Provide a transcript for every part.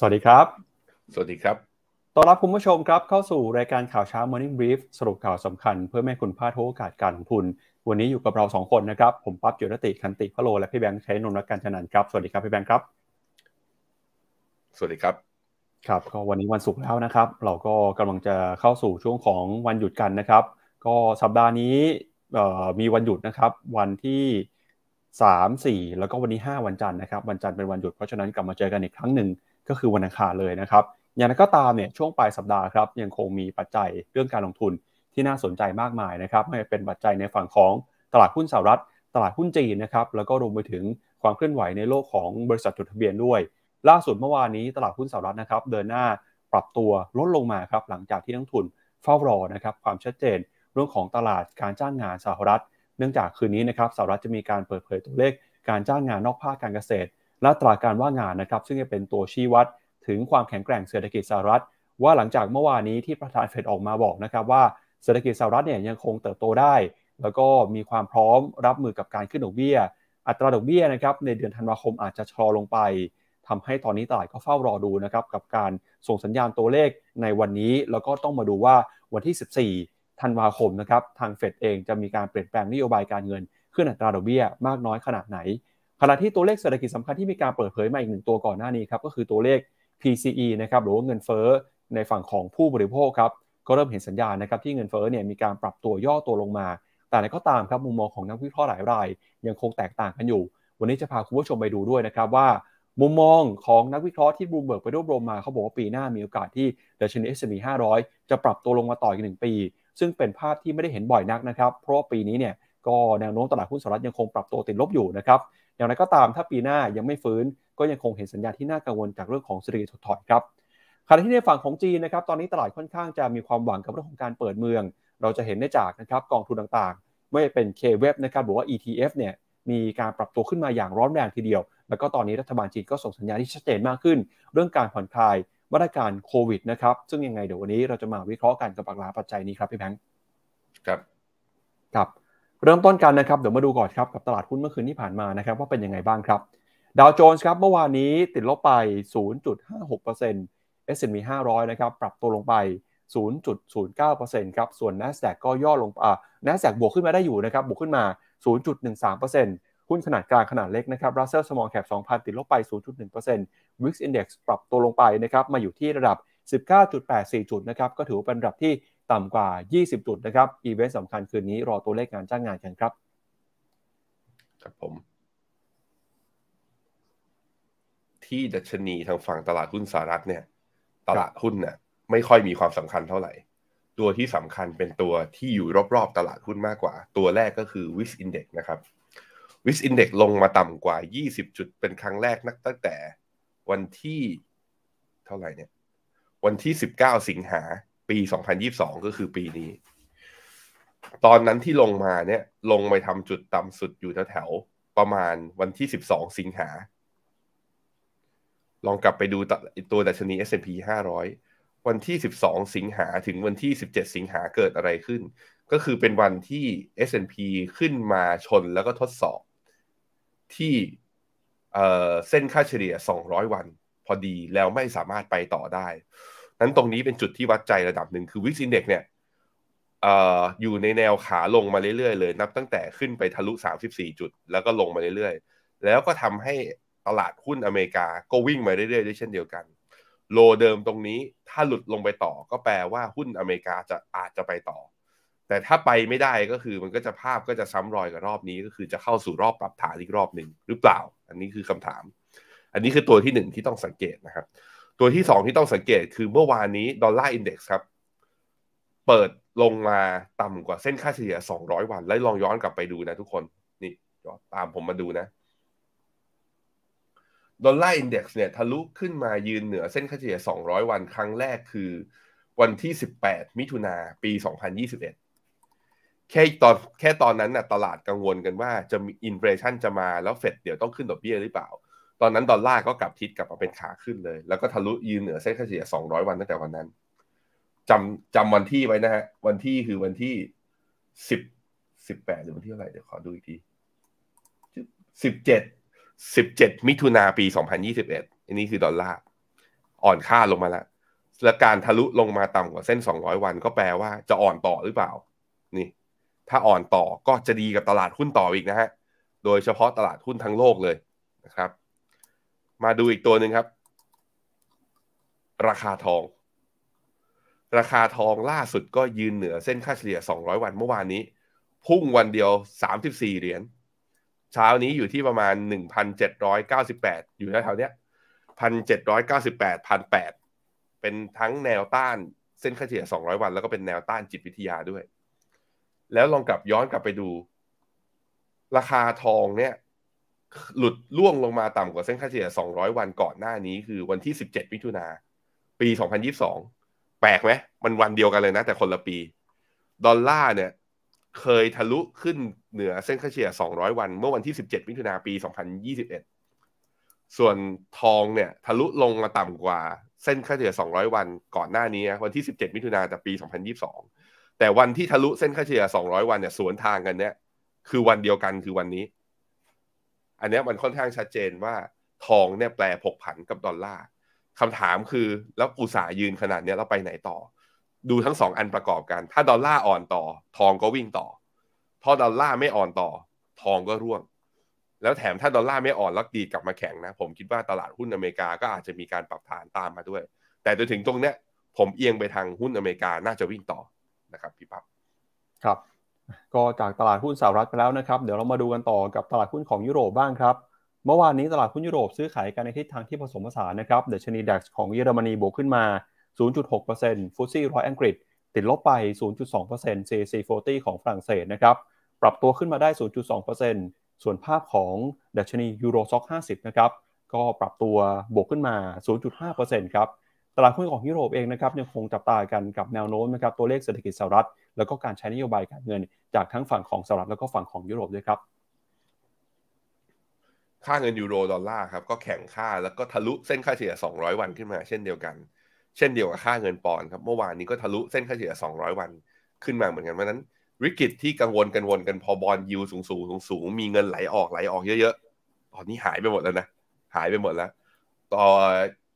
สวัสดีครับ สวัสดีครับ ต้อนรับคุณผู้ชมครับ เข้าสู่รายการข่าวเช้า Morning Brief สรุปข่าวสำคัญเพื่อไม่คุณพลาดโอกาสการลงทุน วันนี้อยู่กับเราสองคนนะครับ ผมปั๊บจุรติคันติพะโลและพี่แบงค์ใช้นนท์รกการชนันครับสวัสดีครับพี่แบงค์ครับ สวัสดีครับ ครับ ก็วันนี้วันศุกร์แล้วนะครับเราก็กำลังจะเข้าสู่ช่วงของวันหยุดกันนะครับ ก็สัปดาห์นี้มีวันหยุดนะครับวันที่ 3 4 แล้วก็วันนี้5วันจันทร์นะครับวันจันทร์เป็นวันหยุดเพราะฉะนั้นกลับมาเจอกันอีกครั้งหนึ่งก็คือวันอังคารเลยนะครับ อย่างนั้นก็ตามเนี่ยช่วงปลายสัปดาห์ครับยังคงมีปัจจัยเรื่องการลงทุนที่น่าสนใจมากมายนะครับไม่เป็นปัจจัยในฝั่งของตลาดหุ้นสหรัฐตลาดหุ้นจีนนะครับแล้วก็รวมไปถึงความเคลื่อนไหวในโลกของบริษัทจดทะเบียนด้วย ล่าสุดเมื่อวานนี้ตลาดหุ้นสหรัฐนะครับเดินหน้าปรับตัวลดลงมาครับหลังจากที่นักทุนเฝ้ารอนะครับความชัดเจนเรื่องของตลาดการจ้างงานสหรัฐ เนื่องจากคืนนี้นะครับสหรัฐจะมีการเปิดเผยตัวเลขการจ้างงานนอกภาคการเกษตรและตราการว่างงานนะครับซึ่งจะเป็นตัวชี้วัดถึงความแข็งแกร่งเศรษฐกิจสหรัฐ ว่าหลังจากเมื่อวานนี้ที่ประธานเฟดออกมาบอกนะครับว่าเศรษฐกิจสหรัฐเนี่ยยังคงเติบโตได้ แล้วก็มีความพร้อมรับมือกับการขึ้นดอกเบี้ย อัตราดอกเบี้ยนะครับในเดือนธันวาคมอาจจะชะลอลงไป ทำให้ตอนนี้ตลาดก็เฝ้ารอดูนะครับกับการส่งสัญญาณตัวเลขในวันนี้แล้วก็ต้องมาดูว่าวันที่ 14ธันวาคมนะครับทางเฟดเองจะมีการเปลี่ยนแปลงนโยบายการเงินขึ้นอัตราดอกเบี้ยมากน้อยขนาดไหนขณะที่ตัวเลขเศรษฐกิจสำคัญที่มีการเปิดเผยมาอีกหนึ่งตัวก่อนหน้านี้ครับก็คือตัวเลข PCE นะครับหรือว่าเงินเฟ้อในฝั่งของผู้บริโภคครับก็เริ่มเห็นสัญญาณนะครับที่เงินเฟ้อเนี่ยมีการปรับตัวย่อตัวลงมาแต่ก็ตามครับมุมมองของนักวิเคราะห์หลายรายยังคงแตกต่างกันอยู่ วันนี้จะพาคุณผู้ชมไปดูด้วยนะครับว่ามุมมองของนักวิเคราะห์ที่บูมเบิร์กไปรวบรวมมาเขาบอกว่าปีหน้ามีโอกาสที่ดัชนี S&P 500 จะปรับตัวลงมาต่ออีกหนึ่งปี ซึ่งเป็นภาพที่ไม่ได้เห็นบ่อยนักนะครับเพราะปีนี้เนี่ยก็แนวโน้มตลาดหุ้นสหรัฐยังคงปรับตัวติดลบอยู่นะครับ อย่างไรก็ตามถ้าปีหน้ายังไม่ฟื้นก็ยังคงเห็นสัญญาณที่น่ากังวลจากเรื่องของเศรษฐกิจถดถอย ครับ ขณะที่ในฝั่งของจีนนะครับตอนนี้ตลาดค่อนข้างจะมีความหวังกับเรื่องของการเปิดเมือง เราจะเห็นได้จากนะครับกองทุนต่างๆไม่เป็นเคเว็บนะครับหรือว่า ETF เนี่ยมีการปรับตัวขึ้นมาอย่างร้อนแรงทีเดียว แล้วก็ตอนนี้รัฐบาลจีนก็ส่งสัญญาณที่ชัดเจนมากขึ้น เรื่องการผ่อนคลายมาตรการโควิดนะครับ ซึ่งยังไงเดี๋ยววันนี้เราจะมาวิเคราะห์กันกับหลากหลายปัจจัยนี้ครับพี่แบงค์ครับครับเริ่มต้นกันนะครับ เดี๋ยวมาดูก่อนครับกับตลาดหุ้นเมื่อคืนที่ผ่านมานะครับว่าเป็นยังไงบ้างครับดาวโจนส์ครับเมื่อวานนี้ติดลบไป 0.56% S&P 500 นะครับ ปรับตัวลงไป 0.09%ครับ ส่วน NASDAQ ก็ย่อลงอ่า NASDAQ บวกขึ้นมาได้อยู่นะครับ บวกขึ้นมา 0.13%หุ้นขนาดกลางขนาดเล็กนะครับ Russell Small Cap 2,000 ติดลบไป 0.1% Wix Index ปรับตัวลงไปนะครับมาอยู่ที่ระดับ 19.84 จุดนะครับก็ถือว่าเป็นระดับที่ต่ำกว่า 20 จุดนะครับ อีเวนต์สำคัญคืนนี้รอตัวเลขงานจ้างงานกันครับครับผมที่ดัชนีทางฝั่งตลาดหุ้นสหรัฐเนี่ย ตลาดหุ้นเนี่ยไม่ค่อยมีความสำคัญเท่าไหร่ ตัวที่สำคัญเป็นตัวที่อยู่รอบๆตลาดหุ้นมากกว่า ตัวแรกก็คือวิสอินเด็กนะครับ วิสอินเด็กลงมาต่ำกว่า 20 จุดเป็นครั้งแรกนักตั้งแต่วันที่ เท่าไหร่เนี่ย วันที่ 19 สิงหาปี 2022 ก็คือปีนี้ ตอนนั้นที่ลงมาเนี่ย ลงไปทำจุดต่ำสุดอยู่แถวๆประมาณวันที่ 12 สิงหา ลองกลับไปดูตัวดัชนี S&P 500 วันที่ 12 สิงหาถึงวันที่ 17 สิงหาเกิดอะไรขึ้น ก็คือเป็นวันที่ S&P ขึ้นมาชนแล้วก็ทดสอบที่เส้นค่าเฉลี่ย 200 วัน พอดีแล้วไม่สามารถไปต่อได้นั้นตรงนี้เป็นจุดที่วัดใจระดับหนึ่งคือวิกซินเด็กเนี่ยออยู่ในแนวขาลงมาเรื่อยๆเลยนับตั้งแต่ขึ้นไปทะลุ 34 จุดแล้วก็ลงมาเรื่อยๆ แล้วก็ทำให้ตลาดหุ้นอเมริกาก็วิ่งมาเรื่อยๆด้วยเช่นเดียวกัน โลเดิมตรงนี้ถ้าหลุดลงไปต่อก็แปลว่าหุ้นอเมริกาจะอาจจะไปต่อ แต่ถ้าไปไม่ได้ก็คือมันก็จะภาพก็จะซ้ำรอยกับรอบนี้ก็คือจะเข้าสู่รอบปรับฐานอีกรอบหนึ่งหรือเปล่า อันนี้คือคำถาม อันนี้คือตัวที่หนึ่งที่ต้องสังเกตนะครับตัวที่สองที่ต้องสังเกตคือเมื่อวานนี้ดอลลาร์อินเด็กซ์ครับ เปิดลงมาต่ำกว่าเส้นค่าเฉลี่ย 200 วัน แล้วลองย้อนกลับไปดูนะทุกคน นี่ ตามผมมาดูนะดอลลาร์อินเด็กซ์เนี่ยทะลุขึ้นมายืนเหนือเส้นค่าเฉลี่ย 200 วันครั้งแรกคือวันที่ 18 มิถุนาปี 2021 แค่ตอนแค่ตอนนั้นนะ่ะตลาดกังวลกันว่าจะมีอินเฟลชันจะมาแล้วเฟดเดี๋ยวต้องขึ้นดอกเบี้ยหรือเปล่าตอนนั้นดอลลาร์ก็กลับทิศกลับมาเป็นขาขึ้นเลย แล้วก็ทะลุ ยืนเหนือเส้นค่าเฉลี่ย200 วันตั้งแต่วันนั้นจำจำวันที่ไว้นะฮะวันที่คือวันที่ 10 18หรือวันที่เท่าไหร่เดี๋ยวขอดูอีกที 17 17 มิถุนาปี 2021อันนี้คือดอลลาร์อ่อนค่าลงมาแล้ว และการทะลุลงมาต่ำกว่าเส้น 200 วัน ก็แปลว่าจะอ่อนต่อหรือเปล่า นี่ ถ้าอ่อนต่อก็จะดีกับตลาดหุ้นต่ออีกนะฮะโดยเฉพาะตลาดหุ้นทั้งโลกเลยนะครับมาดูอีกตัวหนึ่งครับ ราคาทอง ราคาทองล่าสุดก็ยืนเหนือเส้นค่าเฉลี่ย 200 วันเมื่อวานนี้พุ่งวันเดียว 34 เหรียญเช้านี้อยู่ที่ประมาณ 1,798 อยู่แถวๆเนี้ย 1,798 1,800เป็นทั้งแนวต้าน เส้นค่าเฉลี่ย 200 วันแล้วก็เป็นแนวต้านจิตวิทยาด้วย แล้วลองกลับย้อนกลับไปดู ราคาทองเนี่ยหลุดล่วงลงมาต่ำกว่าเส้นค่าเฉลี่ย 200 วันก่อนหน้านี้คือวันที่ 17 มิถุนาปี 2022 แปลกไหมมันวันเดียวกันเลยนะ แต่คนละปี ดอลลาร์เนี่ยเคยทะลุขึ้นเหนือเส้นค่าเฉลี่ย 200 วัน เมื่อวันที่ 17 มิถุนาปี 2021 ส่วนทองเนี่ยทะลุลงมาต่ำกว่าเส้นค่าเฉลี่ย 200 วันก่อนหน้านี้ วันที่ 17 มิถุนาแต่ปี 2022 แต่วันที่ทะลุเส้นค่าเฉลี่ย 200 วันเนี่ยสวนทางกันเนี่ยคือวันเดียวกันคือวันนี้อันนี้มันค่อนข้างชัดเจนว่า ทองเนี่ยแปลผกผันกับดอลลาร์คำถามคือแล้วอุตสาหยืนขนาดนี้เราไปไหนต่อ ดูทั้งสองอันประกอบกัน ถ้าดอลลาร์อ่อนต่อ ทองก็วิ่งต่อถ้าดอลลาร์ไม่อ่อนต่อ ทองก็ร่วงแล้วแถมถ้าดอลลาร์ไม่อ่อนแล้วดีกลับมาแข็งนะ ผมคิดว่าตลาดหุ้นอเมริกาก็อาจจะมีการปรับฐานตามมาด้วย แต่จนถึงตรงเนี้ย ผมเอียงไปทางหุ้นอเมริกาน่าจะวิ่งต่อนะครับพี่ปับ๊บครับก็จากตลาดหุ้นสหรัฐไปแล้วนะครับ เดี๋ยวเรามาดูกันต่อกับตลาดหุ้นของยุโรปบ้างครับ เมื่อวานนี้ตลาดหุ้นยุโรปซื้อขายกันในทิศทางที่ผสมผสานนะครับเดชนีดัคของเยอรมนีบวกขึ้นมา 0.6%ฟุตซี่ร้อยอังกฤษ ติดลบไป 0.2% CAC 40ของฝรั่งเศสนะครับ ปรับตัวขึ้นมาได้ 0.2%ส่วนภาพของดัชนียูโรซ็อก 50 นะครับก็ปรับตัวบวกขึ้นมา 0.5%ครับตลาดหุ้นของยุโรปเองนะครับยังคงจับตากันกับแนวโน้มนะครับตัวเลขเศรษฐกิจสหรัฐแล้วก็การใช้นโยบายการเงิน จากทั้งฝั่งของสหรัฐแล้วก็ฝั่งของยุโรปด้วยครับ ค่าเงินยูโรดอลลาร์ครับก็แข็งค่าแล้วก็ทะลุเส้นค่าเฉลี่ย200วันขึ้นมาเช่นเดียวกัน เช่นเดียวกับค่าเงินปอนด์ครับเมื่อวานนี้ก็ทะลุเส้นค่าเฉลี่ย200วัน ขึ้นมาเหมือนกันเพราะนั้นวิกฤตที่กังวลกันวนกันพอบอลยู สูงสูงสูงสูงมีเงินไหลออกไหลออกเยอะๆตอนนี้หายไปหมดแล้วนะหายไปหมดแล้ว ต่อ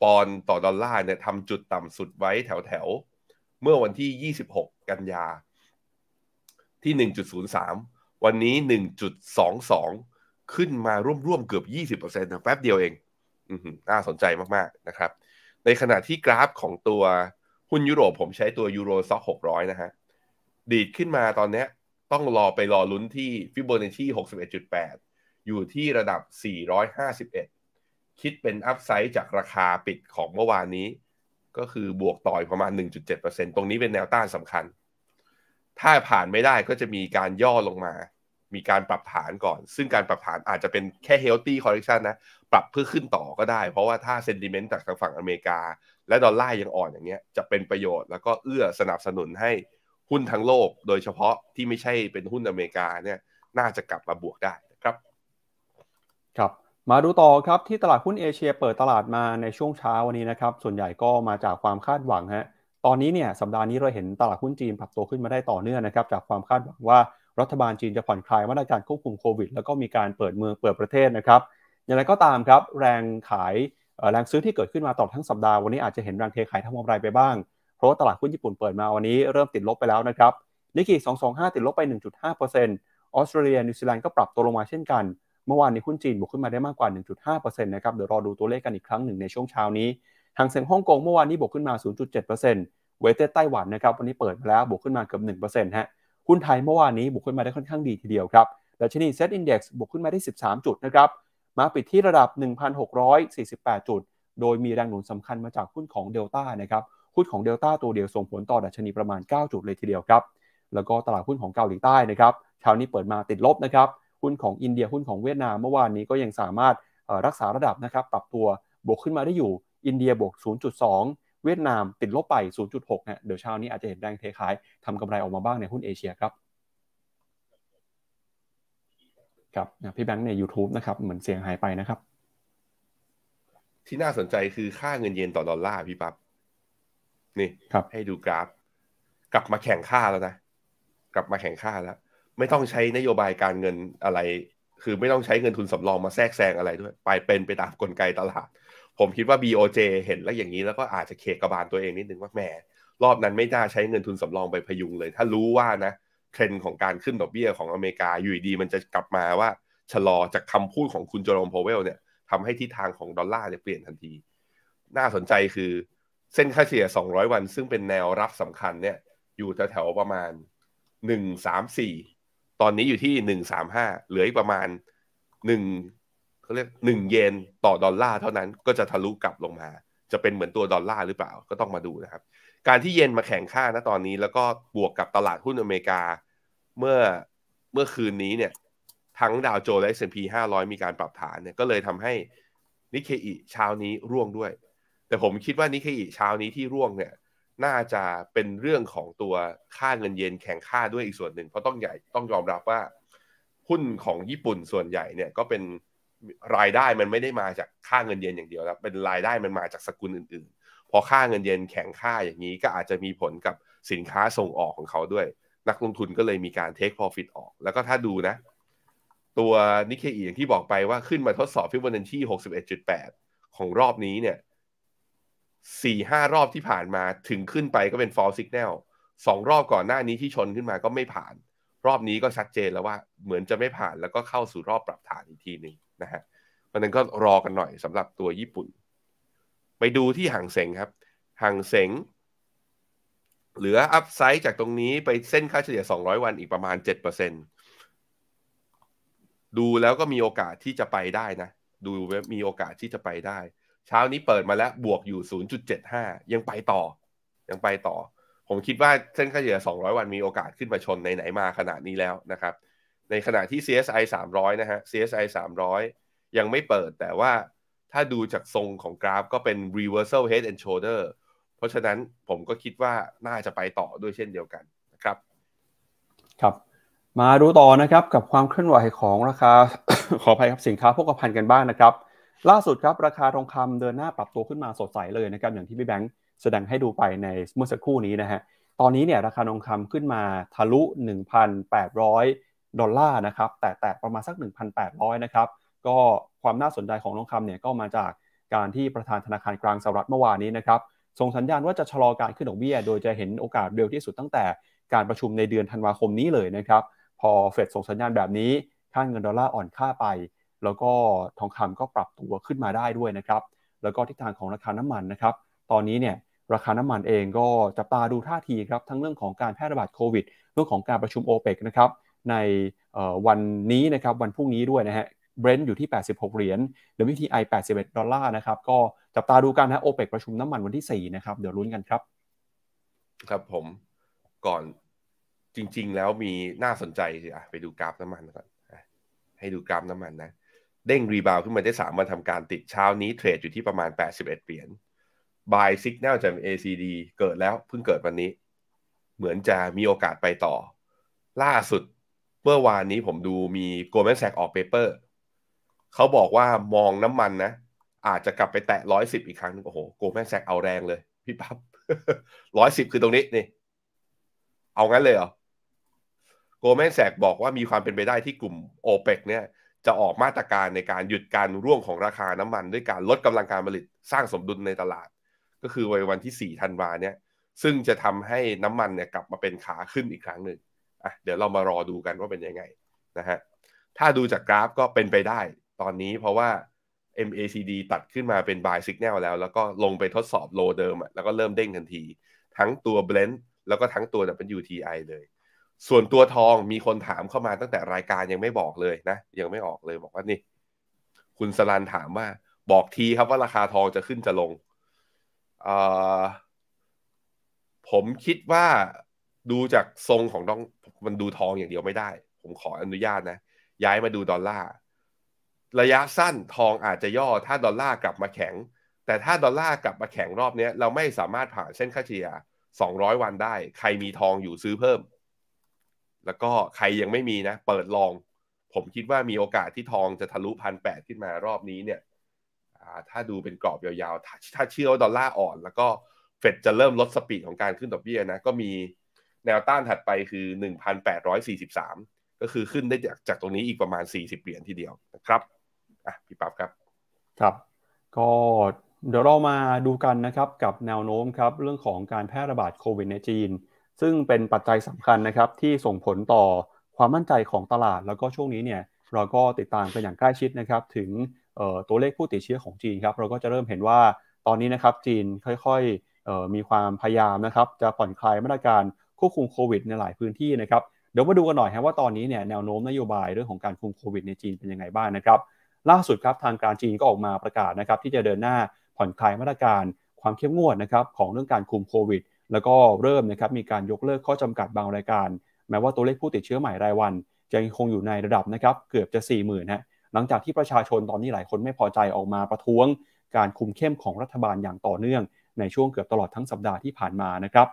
ปอนต่อดอลลาร์เนี่ยทำจุดต่ำสุดไว้แถวแถวเมื่อวันที่26กันยาที่ 1.03 วันนี้ 1.22 ขึ้นมาร่วมๆเกือบ 20%นะแป๊บเดียวเองน่าสนใจมาก ๆ นะครับ ในขณะที่กราฟของตัว หุ้นยุโรปผมใช้ตัวยูโรซ็อก600 นะฮะดีดขึ้นมาตอนนี้ต้องรอไปรอลุ้นที่ฟิโบนัชชี61.8 อยู่ที่ระดับ 451 คิดเป็นอัพไซด์จากราคาปิดของเมื่อวานนี้ ก็คือบวกต่อยประมาณ 1.7%ตรงนี้เป็นแนวต้านสำคัญถ้าผ่านไม่ได้ก็จะมีการย่อลงมา มีการปรับฐานก่อน ซึ่งการปรับฐานอาจจะเป็นแค่เฮลตี้คอร์เรคชันนะ ปรับเพื่อขึ้นต่อก็ได้ เพราะว่าถ้าเซนดิเมนต์จากทางฝั่งอเมริกา และดอลลาร์ยังอ่อนอย่างเงี้ย จะเป็นประโยชน์แล้วก็เอื้อสนับสนุนให้หุ้นทั้งโลก โดยเฉพาะที่ไม่ใช่เป็นหุ้นอเมริกาเนี่ย น่าจะกลับมาบวกได้ครับ ครับ มาดูต่อครับที่ตลาดหุ้นเอเชียเปิดตลาดมาในช่วงเช้าวันนี้นะครับ ส่วนใหญ่ก็มาจากความคาดหวังฮะตอนนี้เนี่ยสัปดาห์นี้เราเห็นตลาดหุ้นจีนปรับตัวขึ้นมาได้ต่อเนื่องนะครับจากความคาดหวังว่ารัฐบาลจีนจะผ่อนคลายมาตรการควบคุมโควิด แล้วก็มีการเปิดเมืองเปิดประเทศนะครับอย่างไรก็ตามครับแรงขายแรงซื้อที่เกิดขึ้นมาตลอดทั้งสัปดาห์วันนี้อาจจะเห็นแรงเทขายทำกำไรไปบ้างเพราะว่าตลาดหุ้นญี่ปุ่นเปิดมาวันนี้เริ่มติดลบไปแล้วนะครับนิกกี้225 ติดลบไป 1.5%ออสเตรเลียนิวซีแลนด์ก็ปรับตัวลงมาเช่นกันเมื่อวานนี้หุ้นจีนบวกขึ้นมาได้มากกว่า 1.5%นะครับเดี๋ยวรอดูตัวเลขกันอีกครั้งหนึ่งในช่วงเช้านี้างเซ็งฮ่องกงเมื่อวานนี้บวกขึ้นมา 0.7%เวทเต้ไต้หวันนะครับวันนี้เปิดมาแล้วบวกขึ้นมาเกือบ1%ฮะ หุ้นไทยเมื่อวานนี้บวกขึ้นมาได้ค่อนข้างดีทีเดียวครับ ดัชนีเซ็ตอินดี x บวกขึ้นมาได้ 13 จุดนะครับ มาปิดที่ระดับ 1,648 จุด โดยมีแรงหนุนสำคัญมาจากหุ้นของเดลต้านะครับ หุ้นของเดลต้าตัวเดียวส่งผลต่อดัชนีประมาณ 9 จุดเลยทีเดียวครับ แล้วก็ตลาดหุ้นของเกาหลีใต้นะครับเช้านี้เปิดมาติดลบนะครับ หุ้นของอินเดียหุ้นของเวียดนามเมื่อวานนี้ก็ยังสามารถรักษาระดับนะครับ ปรับตัวบวกขึ้นมาได้อยู่อินเดียบวก0.2 เวียดนาม ติดลบไป 0.6นะเดี๋ยวเช้านี้อาจจะเห็นแรงเทขายทำกำไรออกมาบ้างในหุ้นเอเชียครับครับพี่แบงค์ใน YouTube นะครับเหมือนเสียงหายไปนะครับ ที่น่าสนใจคือค่าเงินเยนต่อ ดอลลาร์พี่ปับ๊บ นี่ครับให้ดูกราฟ กลับมาแข่งค่าแล้วนะ กลับมาแข่งค่าแล้ว ไม่ต้องใช้นโยบายการเงินอะไร คือไม่ต้องใช้เงินทุนสำรองมาแทรกแซงอะไรด้วยไปเป็นไปตามกลไกตลาดผมคิดว่า BOJ เห็นแล้วอย่างนี้แล้วก็อาจจะเคกระบาลตัวเองนิดนึงว่าแหมรอบนั้นไม่น่าใช้เงินทุนสำรองไปพยุงเลย ถ้ารู้ว่านะเทรนด์ของการขึ้นดอกเบี้ยของอเมริกาอยู่ดี มันจะกลับมาว่าชะลอจากคำพูดของคุณโจโรมโพเวลเนี่ยทำให้ทิศทางของดอลลาร์เนี่ยเปลี่ยนทันที น่าสนใจคือเส้นค่าเฉลี่ย200 วัน ซึ่งเป็นแนวรับสำคัญเนี่ยอยู่แถวๆประมาณ134ตอนนี้อยู่ที่135เหลืออีกประมาณ 1เาเรียกหนึ่งเยนต่อดอลลาร์เท่านั้นก็จะทะลุกลับลงมา จะเป็นเหมือนตัวดอลลาร์หรือเปล่า ก็ต้องมาดูนะครับ การที่เยนมาแข่งค่านะตอนนี้ แล้วก็บวกกับตลาดหุ้นอเมริกา เมื่อเมื่อคืนนี้เนี่ยทั้งดาวโจและ S&P 500 มีการปรับฐานเนี่ยก็เลยทำให้นิเคอิเช้านี้ร่วงด้วย แต่ผมคิดว่านิเคอิเช้านี้ที่ร่วงเนี่ยน่าจะเป็นเรื่องของตัวค่าเงินเยนแข่งค่าด้วยอีกส่วนหนึ่ง เพราะต้องใหญ่ต้องยอมรับว่าหุ้นของญี่ปุ่นส่วนใหญ่เนี่ยก็เป็นรายได้มันไม่ได้มาจากค่าเงินเยนอย่างเดียวแล้วเป็นรายได้มันมาจากสกุลอื่นๆ พอค่าเงินเยนแข็งค่าอย่างนี้ก็อาจจะมีผลกับสินค้าส่งออกของเขาด้วย นักลงทุนก็เลยมีการเทคพอฟิตออก แล้วก็ถ้าดูนะ ตัวนิเคอีอย่างที่บอกไปว่าขึ้นมาทดสอบฟิบอนัชชี61.8 ของรอบนี้เนี่ยสี่ห้ารอบที่ผ่านมาถึงขึ้นไปก็เป็นฟอลสิกแนลสองรอบก่อนหน้านี้ที่ชนขึ้นมาก็ไม่ผ่านรอบนี้ก็ชัดเจนแล้วว่าเหมือนจะไม่ผ่าน แล้วก็เข้าสู่รอบปรับฐานอีกทีหนึ่งนะฮะมัระนั้นก็รอกันหน่อยสำหรับตัวญี่ปุ่น ไปดูที่ห่างเสงครับห่างเสงเหลืออัพไซด์จากตรงนี้ไปเส้นค่าเฉลี่ย200 วันอีกประมาณ 7%ดูแล้วก็มีโอกาสที่จะไปได้นะ ดูมีโอกาสที่จะไปได้ เช้านี้เปิดมาแล้วบวกอยู่ 0.75 ยังไปต่อ ยังไปต่อผมคิดว่าเส้นค่าเฉลี่ย200 วันมีโอกาสขึ้นมาชนไหนๆมาขนาดนี้แล้วนะครับ ในขณะที่ CSI 300 นะฮะ CSI 300 ยังไม่เปิดแต่ว่าถ้าดูจากทรงของกราฟก็เป็น reversal head and shoulder เพราะฉะนั้นผมก็คิดว่าน่าจะไปต่อด้วยเช่นเดียวกันนะครับ ครับ มาดูต่อนะครับกับความเคลื่อนไหวของราคาขออภัยครับสินค้าโภคภัณฑ์กันบ้างนะครับ ล่าสุดครับราคาทองคำเดินหน้าปรับตัวขึ้นมาสดใสเลยนะครับอย่างที่พี่แบงค์แสดงให้ดูไปในเมื่อสักครู่นี้นะฮะ ตอนนี้เนี่ยราคาทองคำขึ้นมาทะลุ1,800ดอลลาร์นะครับ แต่แตะประมาณสัก 1,800นะครับ ก็ความน่าสนใจของทองคำเนี่ยก็มาจากการที่ประธานธนาคารกลางสหรัฐเมื่อวานนี้นะครับ ส่งสัญญาณว่าจะชะลอการขึ้นดอกเบี้ย โดยจะเห็นโอกาสเร็วที่สุดตั้งแต่การประชุมในเดือนธันวาคมนี้เลยนะครับ พอเฟดส่งสัญญาณแบบนี้ค่างเงินดอลลาร์อ่อนค่าไป แล้วก็ทองคำก็ปรับตัวขึ้นมาได้ด้วยนะครับ แล้วก็ทิศทางของราคาน้ำมันนะครับ ตอนนี้เนี่ยราคาน้ำมันเองก็จับตาดูท่าทีครับ ทั้งเรื่องของการแพร่ระบาดโควิดเรื่องของการประชุมโอเปกนะครับ ในวันนี้นะครับ วันพรุ่งนี้ด้วยนะฮะเบรนท์อยู่ที่ 86 เหรียญวิีไอ81 ดอลลาร์นะครับ ก็จับตาดูกันนะโอเปกประชุมน้ำมันวันที่ 4 นะครับ เดี๋ยวลุ้นกันครับ ครับผมก่อนจริง ๆแล้วมีน่าสนใจอ่ะไปดูกราฟน้ำมันก่อนให้ดูกราฟน้ำมันนะเด้งรีบาวขึ้นมาได้3วันทำการติดเช้านี้เทรดอยู่ที่ประมาณ81เหรียญบายสิกแนลจาก ACD เกิดแล้วเพิ่งเกิดวันนี้ เหมือนจะมีโอกาสไปต่อ ล่าสุดเมื่อวานนี้ผมดูมีโกลแมนแซกออกเปเปอร์เขาบอกว่ามองน้ำมันนะ อาจจะกลับไปแตะร้อยสิบอีกครั้งโอ้โหโกลแมนแซกเอาแรงเลย พี่ปับ๊บร้อยสิบคือตรงนี้นี่ เอางั้นเลยเหรอโกลแมนแซกบอกว่ามีความเป็นไปได้ที่กลุ่มโอเปกเนี่ย จะออกมาตรการในการหยุดการร่วงของราคาน้ำมันด้วยการลดกำลังการผลิตสร้างสมดุลในตลาดก็คือวันที่4ธันวาเนี่ยซึ่งจะทำให้น้ำมันเนี่ยกลับมาเป็นขาขึ้นอีกครั้งหนึ่งอ่ะเดี๋ยวเรามารอดูกันว่าเป็นยังไงนะฮะถ้าดูจากกราฟก็เป็นไปได้ ตอนนี้เพราะว่า MACD ตัดขึ้นมาเป็น buy signal แล้ว แล้วก็ลงไปทดสอบโลเดิม แล้วก็เริ่มเด้งทันที ทั้งตัว blend แล้วก็ทั้งตัว WTI เลย ส่วนตัวทองมีคนถามเข้ามาตั้งแต่รายการยังไม่บอกเลยนะ ยังไม่ออกเลยบอกว่านี่ คุณสลันถามว่าบอกทีครับว่าราคาทองจะขึ้นจะลงผมคิดว่าดูจากทรงของต้องมันดูทองอย่างเดียวไม่ได้ ผมขออนุญาตนะ ย้ายมาดูดอลลาร์ระยะสั้นทองอาจจะย่อถ้าดอลลาร์กลับมาแข็ง แต่ถ้าดอลลาร์กลับมาแข็งรอบนี้เราไม่สามารถผ่านเส้นค่าเฉลี่ย200 วันได้ ใครมีทองอยู่ซื้อเพิ่ม แล้วก็ใครยังไม่มีนะ เปิดลอง ผมคิดว่ามีโอกาสที่ทองจะทะลุพันแปดขึ้นมารอบนี้เนี่ยถ้าดูเป็นกรอบยาวๆ ถ้าเชื่อว่าดอลลาร์อ่อน แล้วก็เฟดจะเริ่มลดสปีดของการขึ้นดอกเบี้ยนะ ก็มีแนวต้านถัดไปคือ 1,843 ก็คือขึ้นได้จากจากตรงนี้อีกประมาณ 40 เหรียญทีเดียวนะครับ อ่ะพี่ปัอบครับครับ ก็เดี๋ยวเรามาดูกันนะครับกับแนวโน้มครับ เรื่องของการแพร่ระบาดโควิดในจีน ซึ่งเป็นปัจจัยสำคัญนะครับที่ส่งผลต่อความมั่นใจของตลาด แล้วก็ช่วงนี้เนี่ย เราก็ติดตามกันอย่างใกล้ชิดนะครับถึงตัวเลขผู้ติดเชื้อของจีนครับเราก็จะเริ่มเห็นว่าตอนนี้นะครับจีนค่อยๆมีความพยายามนะครับจะผ่อนคลายมาตรการควบคุมโควิดในหลายพื้นที่นะครับเดี๋ยวมาดูกันหน่อยฮะว่าตอนนี้เนี่ยแนวโน้มนโยบายเรื่องของการคุมโควิดในจีนเป็นยังไงบ้างนะครับล่าสุดครับทางการจีนก็ออกมาประกาศนะครับที่จะเดินหน้าผ่อนคลายมาตรการความเข้มงวดนะครับของเรื่องการคุมโควิดแล้วก็เริ่มนะครับมีการยกเลิกข้อจำกัดบางรายการ แม้ว่าตัวเลขผู้ติดเชื้อใหม่รายวัน จะยังคงอยู่ในระดับนะครับเกือบจะ 4 0,000ื่นฮะหลังจากที่ประชาชนตอนนี้หลายคนไม่พอใจออกมาประท้วงการคุมเข้มของรัฐบาลอย่างต่อเนื่องในช่วงเกือบตลอดทั้งสัปดาห์ที่ผ่านมานะครับ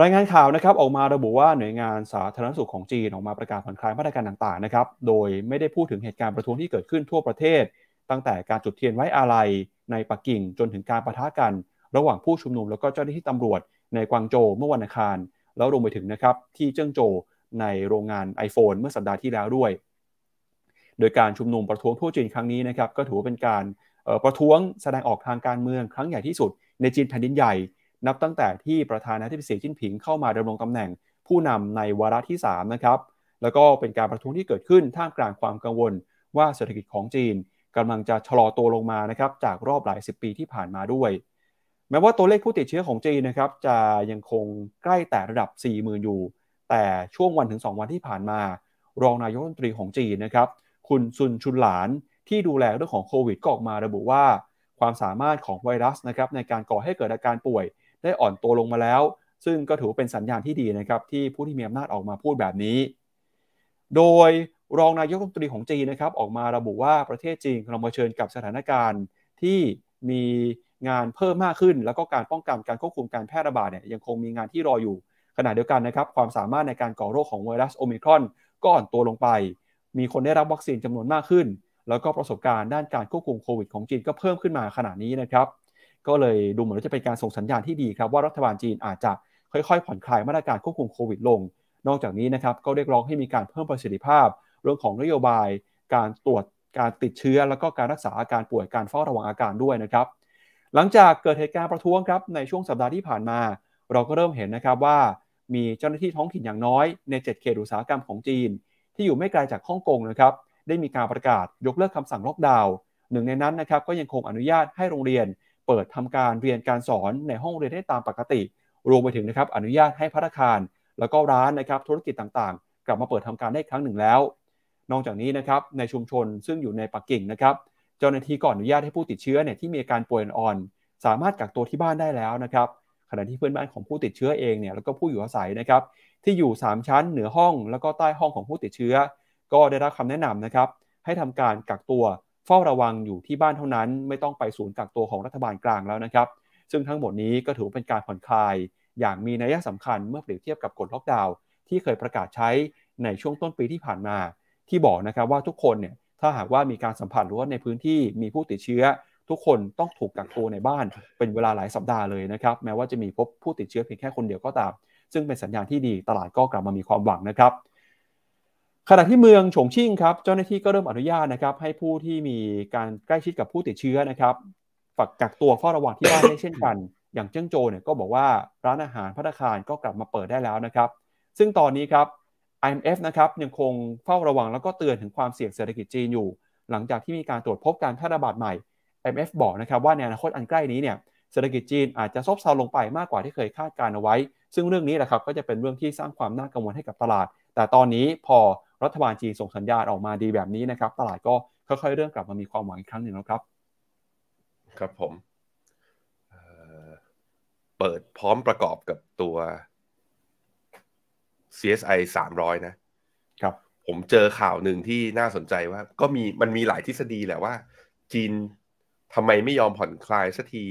รายงานข่าวนะครับออกมาระบุว่าหน่วยงานสาธารณสุขของจีนออกมาประกาศผ่อนคลายมาตรการต่างๆนะครับโดยไม่ได้พูดถึงเหตุการณ์ประท้วงที่เกิดขึ้นทั่วประเทศ ตั้งแต่การจุดเทียนไว้อาลัยในปักกิ่งจนถึงการประทะกันระหว่างผู้ชุมนุมแล้วก็เจ้าหน้าที่ตำรวจในกวางโจวเมื่อวันอังคารแล้วรวมไปถึงนะครับที่เจิ้งโจวในโรงงาน iPhone เมื่อสัปดาห์ที่แล้วด้วยโดยการชุมนุมประท้วงทั่วจีนครั้งนี้นะครับก็ถือว่าเป็นการประท้วงแสดงออกทางการเมืองครั้งใหญ่ที่สุด ในจีนแผ่นดินใหญ่ นับตั้งแต่ที่ประธานาธิบดีสีจิ้นผิงเข้ามาดำรงตำแหน่ง ผู้นำในวาระที่ 3 นะครับ แล้วก็เป็นการประท้วงที่เกิดขึ้นท่ามกลางความกังวล ว่าเศรษฐกิจของจีน กำลังจะชะลอตัวลงมานะครับจากรอบหลายสิบปีที่ผ่านมาด้วย แม้ว่าตัวเลขผู้ติดเชื้อของจีนนะครับ จะยังคงใกล้แต่ระดับ4 0,000อยู่ แต่ช่วงวันถึง 2 วันที่ผ่านมา รองนายกรัฐมนตรีของจีนนะครับคุณซุนชุนหลานที่ดูแลเรื่องของโควิดก็ออกมาระบุว่า ความสามารถของไวรัสนะครับในการก่อให้เกิดอาการป่วย ได้อ่อนตัวลงมาแล้ว ซึ่งก็ถือเป็นสัญญาณที่ดีนะครับที่ผู้ที่มีอำนาจออกมาพูดแบบนี้ โดยรองนายกรัฐมนตรีของจีนนะครับออกมาระบุว่าประเทศจีนกำลังเผชิญกับสถานการณ์ที่มีงานเพิ่มมากขึ้นแล้วก็การป้องกันการควบคุมการแพร่ระบาดเนี่ยยังคงมีงานที่รออยู่ขณะเดียวกันนะครับ ความสามารถในการก่อโรคของไวรัสโอมิครอน ก็อ่อนตัวลงไปมีคนได้รับวัคซีนจำนวนมากขึ้น แล้วก็ประสบการณ์ด้านการควบคุมโควิดของจีนก็เพิ่มขึ้นมาขนาดนี้นะครับ ก็เลยดูเหมือนว่าจะเป็นการส่งสัญญาณที่ดีครับ ว่ารัฐบาลจีนอาจจะค่อยๆ ผ่อนคลายมาตรการควบคุมโควิดลง นอกจากนี้นะครับก็เรียกร้องให้มีการเพิ่มประสิทธิภาพ เรื่องของนโยบาย การตรวจการติดเชื้อ แล้วก็การรักษาอาการป่วยการเฝ้าระวังอาการด้วยนะครับ หลังจากเกิดเหตุการณ์ประท้วงครับในช่วงสัปดาห์ที่ผ่านมา เราก็เริ่มเห็นนะครับว่ามีเจ้าหน้าที่ท้องถิ่นอย่างน้อย ใน 7เขตอุตสาหกรรมของจีนที่อยู่ไม่ไกลจากฮ่องกงนะครับ ได้มีการประกาศยกเลิกคำสั่งล็อกดาวน์ หนึ่งในนั้นนะครับก็ยังคงอนุญาตให้โรงเรียนเปิดทำการเรียนการสอนในห้องเรียนได้ตามปกติ รวมไปถึงนะครับอนุญาตให้พัตคาร แล้วก็ร้านนะครับธุรกิจต่างๆ กลับมาเปิดทำการได้ครั้งหนึ่งแล้ว นอกจากนี้นะครับในชุมชนซึ่งอยู่ในปักกิ่งนะครับ เจ้าหน้าที่ก็อนุญาตให้ผู้ติดเชื้อเนี่ยที่มีอาการป่วยอ่อน สามารถกักตัวที่บ้านได้แล้วนะครับ ขณะที่เพื่อนบ้านของผู้ติดเชื้อเองเนี่ยแล้วก็ผู้อยู่อาศัยนะครับที่อยู่ 3 ชั้นเหนือห้องแล้วก็ใต้ห้องของผู้ติดเชื้อ ก็ได้รับคำแนะนำนะครับให้ทำการกักตัวเฝ้าระวังอยู่ที่บ้านเท่านั้น ไม่ต้องไปศูนย์กักตัวของรัฐบาลกลางแล้วนะครับซึ่งทั้งหมดนี้ก็ถือเป็นการผ่อนคลายอย่างมีนัยสำคัญเมื่อเปรียบเทียบกับกฎล็อกดาวน์ที่เคยประกาศใช้ในช่วงต้นปีที่ผ่านมาที่บอกนะครับว่าทุกคนเนี่ยถ้าหากว่ามีการสัมผัสหรือว่าในพื้นที่มีผู้ติดเชื้อ ทุกคนต้องถูกกักตัวในบ้าน เป็นเวลาหลายสัปดาห์เลยนะครับ แม้ว่าจะมีพบผู้ติดเชื้อเพียงแค่คนเดียวก็ตามซึ่งเป็นสัญญาณที่ดีตลาดก็กลับมามีความหวังนะครับ ขณะที่เมืองฉงชิ่งครับเจ้าหน้าที่ก็เริ่มอนุญาตนะครับให้ผู้ที่มีการใกล้ชิดกับผู้ติดเชื้อนะครับ ฝักกักตัวเฝ้าระวังที่บ้านได้เช่นกัน อย่างเจ้งโจเนี่ยก็บอกว่าร้านอาหารพัตคารก็กลับมาเปิดได้แล้วนะครับ ซึ่งตอนนี้ครับ IMF นะครับยังคงเฝ้าระวังแล้วก็เตือนถึงความเสี่ยงเศรษฐกิจจีนอยู่ หลังจากที่มีการตรวจพบการแพร่ระบาดใหม่ IMF บอกนะครับว่าในอนาคตอันใกล้นี้เนี่ยเศรษฐกิจจีนอาจจะซบเซาลงไปมากกว่าที่เคยคาดการเอาไว้ซึ่งเรื่องนี้แหละครับก็จะเป็นเรื่องที่สร้างความน่ากังวลให้กับตลาด แต่ตอนนี้พอรัฐบาลจีนส่งสัญญาณออกมาดีแบบนี้นะครับ ตลาดก็ค่อยๆเริ่มกลับมามีความหวังอีกครั้งหนึ่งแล้วครับ ครับผม เปิดพร้อมประกอบกับตัว CSI 300นะ ครับ ผมเจอข่าวหนึ่งที่น่าสนใจว่า ก็มีมันมีหลายทฤษฎีแหละว่าจีนทำไมไม่ยอมผ่อนคลายสักที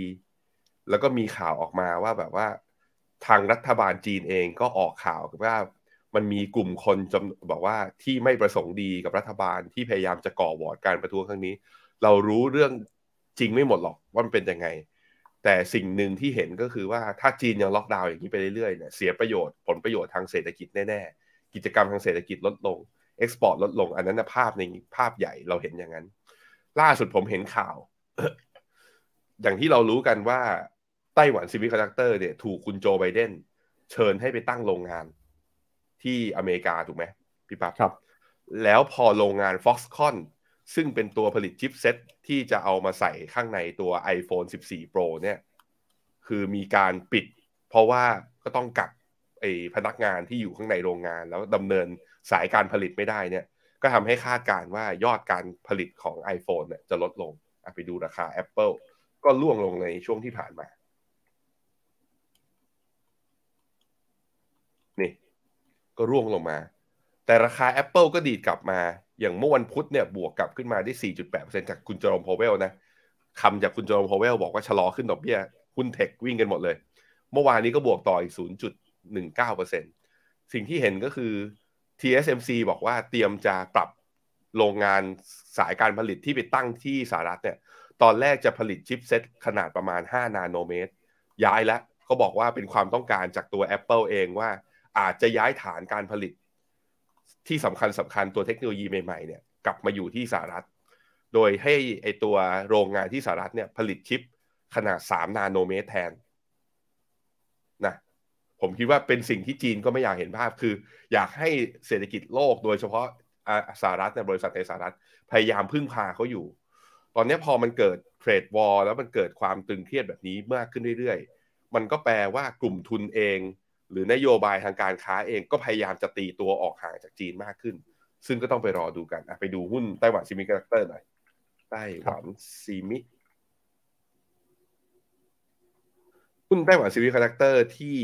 แล้วก็มีข่าวออกมาว่าแบบว่าทางรัฐบาลจีนเองก็ออกข่าวว่ามันมีกลุ่มคนจำบอกว่าที่ไม่ประสงค์ดีกับรัฐบาลที่พยายามจะก่อวอร์ดการประท้วงครั้งนี้ เรารู้เรื่องจริงไม่หมดหรอกว่ามันเป็นยังไง แต่สิ่งหนึ่งที่เห็นก็คือ ว่าถ้าจีนยังล็อกดาวน์อย่างนี้ไปเรื่อยๆเนี่ยเสียประโยชน์ผลประโยชน์ทางเศรษฐกิจแน่ๆกิจกรรมทางเศรษฐกิจลดลงเอ็กซ์พอร์ตลดลงอันนั้นภาพในภาพใหญ่เราเห็นอย่างนั้น ล่าสุดผมเห็นข่าว อย่างที่เรารู้กันว่าไต้หวันซีมิคอนดักเตอร์เนี่ยถูกคุณ โจไบเดนเชิญให้ไปตั้งโรงงานที่อเมริกาถูกไหมพี่ปั๊บครับ แล้วพอโรงงาน Foxconn ซึ่งเป็นตัวผลิตชิปเซ็ตที่จะเอามาใส่ข้างในตัว iPhone 14 Pro เนี่ยคือมีการปิด เพราะว่าก็ต้องกักไอพนักงานที่อยู่ข้างในโรงงาน แล้วดำเนินสายการผลิตไม่ได้เนี่ยก็ทำให้คาดการว่ายอดการผลิตของ iPhone เนี่ยจะลดลงไปดูราคา Apple ก็ล่วงลงในช่วงที่ผ่านมาก็ร่วงลงมา แต่ราคา Apple ก็ดีดกลับมา อย่างเมื่อวันพุธเนี่ยบวกกลับขึ้นมาได้ 4.8%จากคุณจอมพอเวลนะคำจากคุณจอมพอเวล บอกว่าชะลอขึ้นดอกเบี้ยหุ้นเทควิ่งกันหมดเลย เมื่อวานนี้ก็บวกต่ออีก 0.19%สิ่งที่เห็นก็คือ TSMC บอกว่าเตรียมจะปรับโรงงานสายการผลิตที่ไปตั้งที่สหรัฐเนี่ยตอนแรกจะผลิตชิปเซตขนาดประมาณ 5 นาโนเมตร ย้ายแล้วเขาบอกว่าเป็นความต้องการจากตัว Apple เองว่าอาจจะย้ายฐานการผลิต ที่สำคัญสำคัญตัวเทคโนโลยีใหม่ๆเนี่ยกลับมาอยู่ที่สหรัฐ โดยให้ไอตัวโรงงานที่สหรัฐเนี่ยผลิตชิปขนาด 3 นาโนเมตรแทนนะผมคิดว่าเป็นสิ่งที่จีนก็ไม่อยากเห็นภาพคืออยากให้เศรษฐกิจโลกโดยเฉพาะสหรัฐในบริษัทในสหรัฐพยายามพึ่งพาเขาอยู่ ตอนนี้พอมันเกิดเทรดวอลแล้วมันเกิดความตึงเครียดแบบนี้มากขึ้นเรื่อยๆมันก็แปลว่ากลุ่มทุนเองหรือนโยบายทางการค้าเองก็พยายามจะตีตัวออกห่างจากจีนมากขึ้น ซึ่งก็ต้องไปรอดูกัน ไปดูหุ้นไต้หวันซีมิคาร์เตอร์หน่อย ไต้หวันซีมิ หุ้นไต้หวันซีมิคาร์เตอร์ที่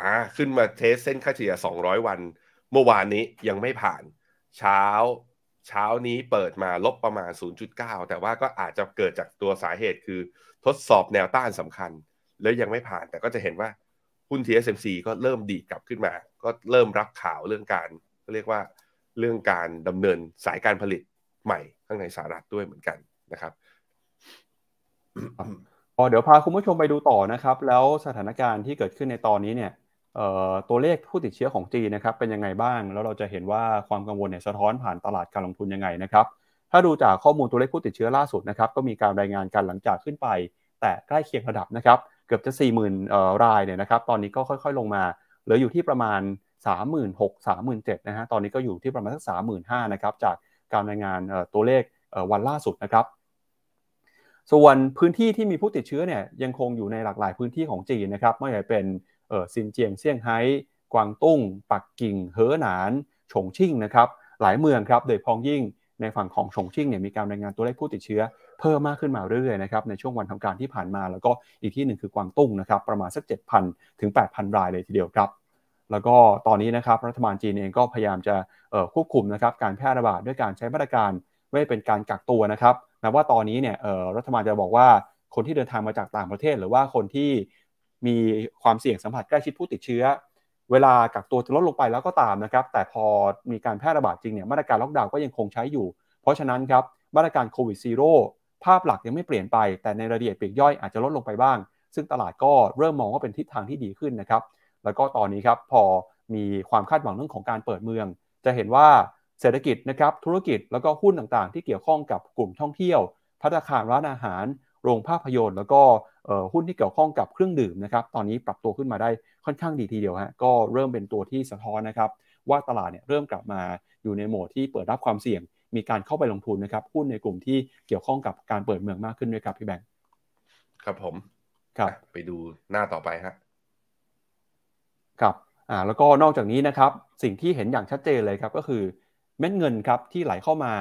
อ่าขึ้นมาเทสเส้นค่าเฉลี่ย200 วัน เมื่อวานนี้ยังไม่ผ่าน เช้าเช้านี้เปิดมาลบประมาณ 0.9 แต่ว่าก็อาจจะเกิดจากตัวสาเหตุคือทดสอบแนวต้านสำคัญแล้วยังไม่ผ่าน แต่ก็จะเห็นว่าหุ้น TSMC ก็เริ่มดีกลับขึ้นมา ก็เริ่มรับข่าวเรื่องการ เรียกว่าเรื่องการดำเนินสายการผลิตใหม่ข้างในสหรัฐด้วยเหมือนกันนะครับพอเดี๋ยวพาคุณผู้ชมไปดูต่อนะครับ แล้วสถานการณ์ที่เกิดขึ้นในตอนนี้เนี่ยตัวเลขผู้ติดเชื้อของจีนนะครับเป็นยังไงบ้าง แล้วเราจะเห็นว่าความกังวลเนี่ยสะท้อนผ่านตลาดการลงทุนยังไงนะครับ ถ้าดูจากข้อมูลตัวเลขผู้ติดเชื้อล่าสุดนะครับ ก็มีการรายงานกันหลังจากขึ้นไป แต่ใกล้เคียงระดับนะครับเกือบจะ 40,000ื่นรายเนี่ยนะครับ ตอนนี้ก็ค่อยๆ ลงมา เหลืออยู่ที่ประมาณ36,000 37,000นะฮะ ตอนนี้ก็อยู่ที่ประมาณสัก3า0 0มนะครับ จากการรายงานตัวเลขวันล่าสุดนะครับ ส่วนพื้นที่ที่มีผู้ติดเชื้อ เนี่ยยังคงอยู่ในหลากหลายพื้นที่ของจีนนะครับ ไม่ว่าจะเป็นซินเจียง เซี่ยงไฮ้ กวางตุ้ง ปักกิ่งเหอหนาน ฉงชิ่ง นะครับ หลายเมืองครับ โดยพ้องยิ่ง ในฝั่งของฉงชิ่ง เนี่ยมีการรายงานตัวเลขผู้ติดเชื้อเพิ่มมากขึ้นมาเรื่อยๆนะครับในช่วงวันทำการที่ผ่านมา แล้วก็อีกที่หนึ่งคือกวางตุ้งนะครับ ประมาณสัก7,000ถึง8,000 รายเลยทีเดียวครับ แล้วก็ตอนนี้นะครับรัฐบาลจีนเองก็พยายามจะควบคุมนะครับการแพร่ระบาดด้วยการใช้มาตรการไม่เป็นการกักตัวนะครับนะว่าตอนนี้เนี่ยรัฐบาลจะบอกว่าคนที่เดินทางมาจากต่างประเทศหรือว่าคนที่มีความเสี่ยงสัมผัสใกล้ชิดผู้ติดเชื้อ เวลากักตัวจะลดลงไปแล้วก็ตามนะครับแต่พอมีการแพร่ระบาดจริงเนี่ยมาตรการล็อกดาวน์ก็ยังคงใช้อยู่เพราะฉะนั้นครับมาตรการโควิดซีโร่ภาพหลักยังไม่เปลี่ยนไปแต่ในรายละเอียดปีกย่อยอาจจะลดลงไปบ้าง ซึ่งตลาดก็เริ่มมองว่าเป็นทิศทางที่ดีขึ้นนะครับ แล้วก็ตอนนี้ครับพอมีความคาดหวังเรื่องของการเปิดเมือง จะเห็นว่าเศรษฐกิจนะครับธุรกิจแล้วก็หุ้นต่างๆที่เกี่ยวข้องกับกลุ่มท่องเที่ยวพัตคารร้านอาหาร โรงภาพยนตร์แล้วก็หุ้นที่เกี่ยวข้องกับเครื่องดื่มนะครับตอนนี้ปรับตัวขึ้นมาได้ค่อนข้างดีทีเดียวฮะก็เริ่มเป็นตัวที่สะท้อนนะครับว่าตลาดเนี่ยเริ่มกลับมาอยู่ในโหมดที่เปิดรับความเสี่ยงมีการเข้าไปลงทุนนะครับหุ้นในกลุ่มที่เกี่ยวข้องกับการเปิดเมืองมากขึ้นด้วยครับพี่แบงค์ครับผมครับไปดูหน้าต่อไปฮะครับอ่าแล้วก็นอกจากนี้นะครับสิ่งที่เห็นอย่างชัดเจนเลยครับก็คือเม็ดเงินครับที่ไหลเข้ามา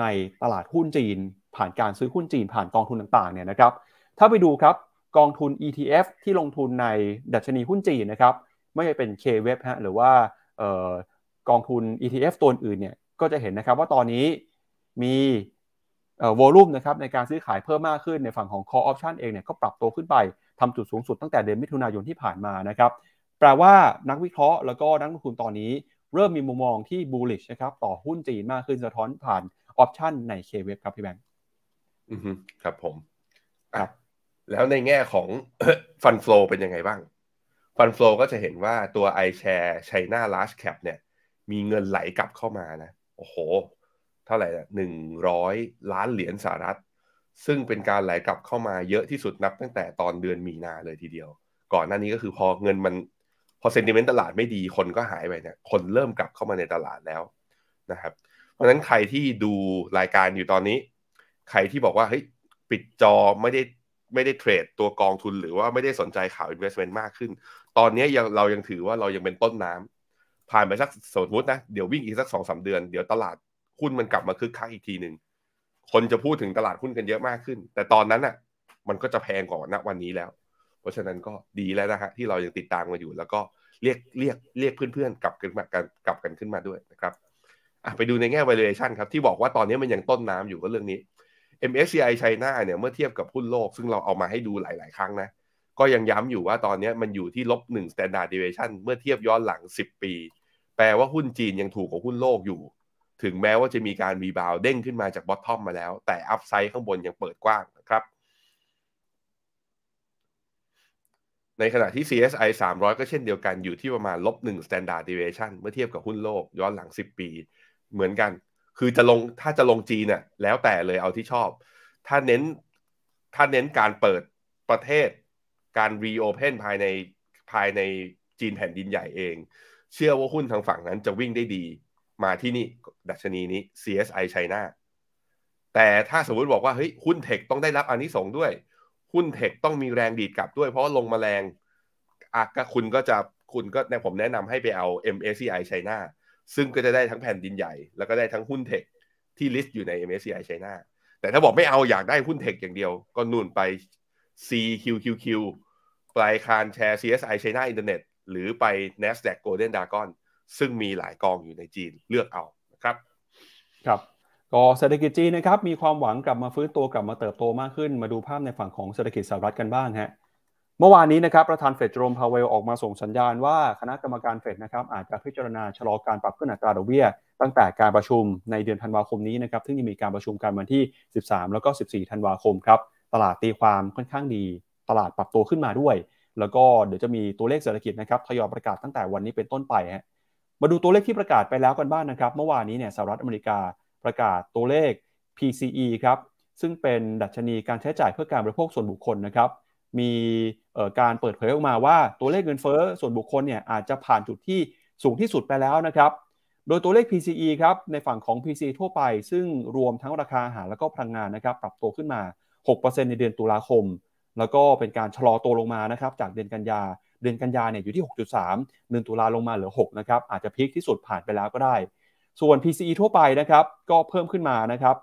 ในตลาดหุ้นจีน ผ่านการซื้อหุ้นจีนผ่านกองทุนต่างๆเนี่ยนะครับถ้าไปดูครับกองทุน ETF ที่ลงทุนในดัชนีหุ้นจีนนะครับไม่ใช่เป็น K-Web ฮะหรือว่ากองทุน ETF ตัวอื่นเนี่ยก็จะเห็นนะครับว่าตอนนี้มีวอลุ่มนะครับในการซื้อขายเพิ่มมากขึ้นในฝั่งของ call option เองเนี่ยก็ปรับตัวขึ้นไปทำจุดสูงสุดตั้งแต่เดือนมิถุนายนที่ผ่านมานะครับ แปลว่านักวิเคราะห์แล้วก็นักลงทุนตอนนี้ เริ่มมีมุมมองที่ bullish นะครับต่อหุ้นจีนมากขึ้นสะท้อนผ่านออปชันใน k w e b ครับพี่แบงค์อือครับผมครับแล้วในแง่ของฟันฟลูเป็นยังไงบ้างฟันฟลูก็จะเห็นว่าตัว iShare China Large Cap เนี่ย มีเงินไหลกลับเข้ามานะโอ้โห เท่าไหร่หนึ่งร้อยล้านเหรียญสหรัฐ ซึ่งเป็นการไหลกลับเข้ามาเยอะที่สุดนับตั้งแต่ตอนเดือนมีนาเลยทีเดียว ก่อนหน้านี้ก็คือพอเงินมันพอเซนติเมนต์ตลาดไม่ดีคนก็หายไปเนี่ย คนเริ่มกลับเข้ามาในตลาดแล้วนะครับ เพราะฉะนั้นใครที่ดูรายการอยู่ตอนนี้ ใครที่บอกว่าเฮ้ยปิดจอไม่ได้ไม่ได้เทรด ตัวกองทุนหรือว่าไม่ได้สนใจข่าวอิเวสท์เมนต์มากขึ้น ตอนนี้ยังเรายังถือว่าเรายังเป็นต้นน้ำผ่านไปสักสมมตินะ เดี๋ยววิ่งอีกสักสองสาเดือน เดี๋ยวตลาดหุ้นมันกลับมาคึกคักอีกทีหนึ่ง คนจะพูดถึงตลาดหุ้นกันเยอะมากขึ้น แต่ตอนนั้นอ่ะ มันก็จะแพงกว่าณวันนี้แล้ว เพราะฉะนั้นก็ดีแล้วนะฮะที่เรายังติดตามกันอยู่ แล้วก็เรียกเรียกเรียกเพื่อนๆกลับกันมากันกลับกันขึ้นมาด้วยนะครับอ่ะไปดูในแง่ valuation ครับที่บอกว่าตอนนี้มันยังต้นน้ำอยู่ก็เรื่องนี้ MSCI ไชน่าเนี่ยเมื่อเทียบกับหุ้นโลก ซึ่งเราเอามาให้ดูหลาย ๆ ครั้งนะ ก็ยังย้ำอยู่ว่าตอนนี้มันอยู่ที่ลบหนึ่ง standard deviation เมื่อเทียบย้อนหลัง 10 ปีแปลว่าหุ้นจีนยังถูกกว่าหุ้นโลกอยู่ ถึงแม้ว่าจะมีการรีบาวเด้งขึ้นมาจากบอททอมมาแล้ว แต่อัพไซด์ข้างบนยังเปิดกว้างนะครับ ในขณะที่ CSI 300 ก็เช่นเดียวกันอยู่ที่ประมาณลบหนึ่ง standard deviation เมื่อเทียบกับหุ้นโลกย้อนหลัง 10 ปีเหมือนกัน คือจะลงถ้าจะลงจีนน่ะแล้วแต่เลยเอาที่ชอบ ถ้าเน้นถ้าเน้นการเปิดประเทศการรีโอเพนภายในภายในจีนแผ่นดินใหญ่เองเชื่อว่า หุ้นทางฝั่งนั้นจะวิ่งได้ดีมาที่นี่ดัชนีนี้ CSI ไชน่าแต่ถ้าสมมติบอกว่าเฮ้ยหุ้นเทคต้องได้รับอันนี้สงด้วยหุ้นเทคต้องมีแรงดีดกลับด้วย เพราะลงมาแรงอาก็คุณก็จะคุณก็ในผมแนะนำให้ไปเอา MSCI ไชน่าซึ่งก็จะได้ทั้งแผ่นดินใหญ่ แล้วก็ได้ทั้งหุ้นเทคที่ลิสต์อยู่ใน MSCI ไชน่าแต่ถ้าบอกไม่เอาอยากได้หุ้นเทคอย่างเดียว ก็นู่นไป CQQQ ปลายคานแชร์ CSI ไชน่าอินเทอร์เน็ตหรือไป n อสแดกโกลเด้นดากอนซึ่งมีหลายกองอยู่ในจีนเลือกเอานะครับ ครับก็เศรษฐกิจจีนนะครับ มีความหวังกลับมาฟื้นตัวกลับมาเติบโตมากขึ้นมาดูภาพในฝั่งของเศรษฐกิจสหรัฐกันบ้างฮะเมื่อวานนี้นะครับประธานเฟดโจมพาวเวลออกมาส่งสัญญาณว่าคณะกรรมการเฟดนะครับอาจจะพิจารณาชะลอการปรับขึ้นอัตราดอกเบี้ยตั้งแต่การประชุมในเดือนธันวาคมนี้นะครับซึ่งจะมีการประชุมกันวันที่ 13 แล้วก็14ธันวาคมครับตลาดตีความค่อนข้างดี ตลาดปรับตัวขึ้นมาด้วยแล้วก็เดี๋ยวจะมีตัวเลขเศรษฐกิจนะครับทยอยประกาศตั้งแต่วันนี้เป็นต้นไปฮะมาดูตัวเลขที่ประกาศไปแล้วกันบ้างนะครับ เมื่อวานนี้เนี่ยสหรัฐอเมริกาประกาศตัวเลข PCE ครับซึ่งเป็นดัชนีการใช้จ่ายเพื่อการบริโภคส่วนบุคคลนะครับมีการเปิดเผยออกมาว่าตัวเลขเงินเฟ้อส่วนบุคคลเนี่ยอาจจะผ่านจุดที่สูงที่สุดไปแล้วนะครับโดยตัวเลข PCE ครับในฝั่งของ PCE ทั่วไปซึ่งรวมทั้งราคาอาหารและก็พลังงานนะครับปรับตัวขึ้นมา 6%ในเดือนตุลาคมแล้วก็เป็นการชะลอตัวลงมานะครับจากเดือนกันยา เดือนกันยาเนี่ยอยู่ที่ 6.3 เดือนตุลาลงมาเหลือ 6 นะครับอาจจะพีคที่สุดผ่านไปแล้วก็ได้ ส่วน PCE ทั่วไปนะครับก็เพิ่มขึ้นมานะครับ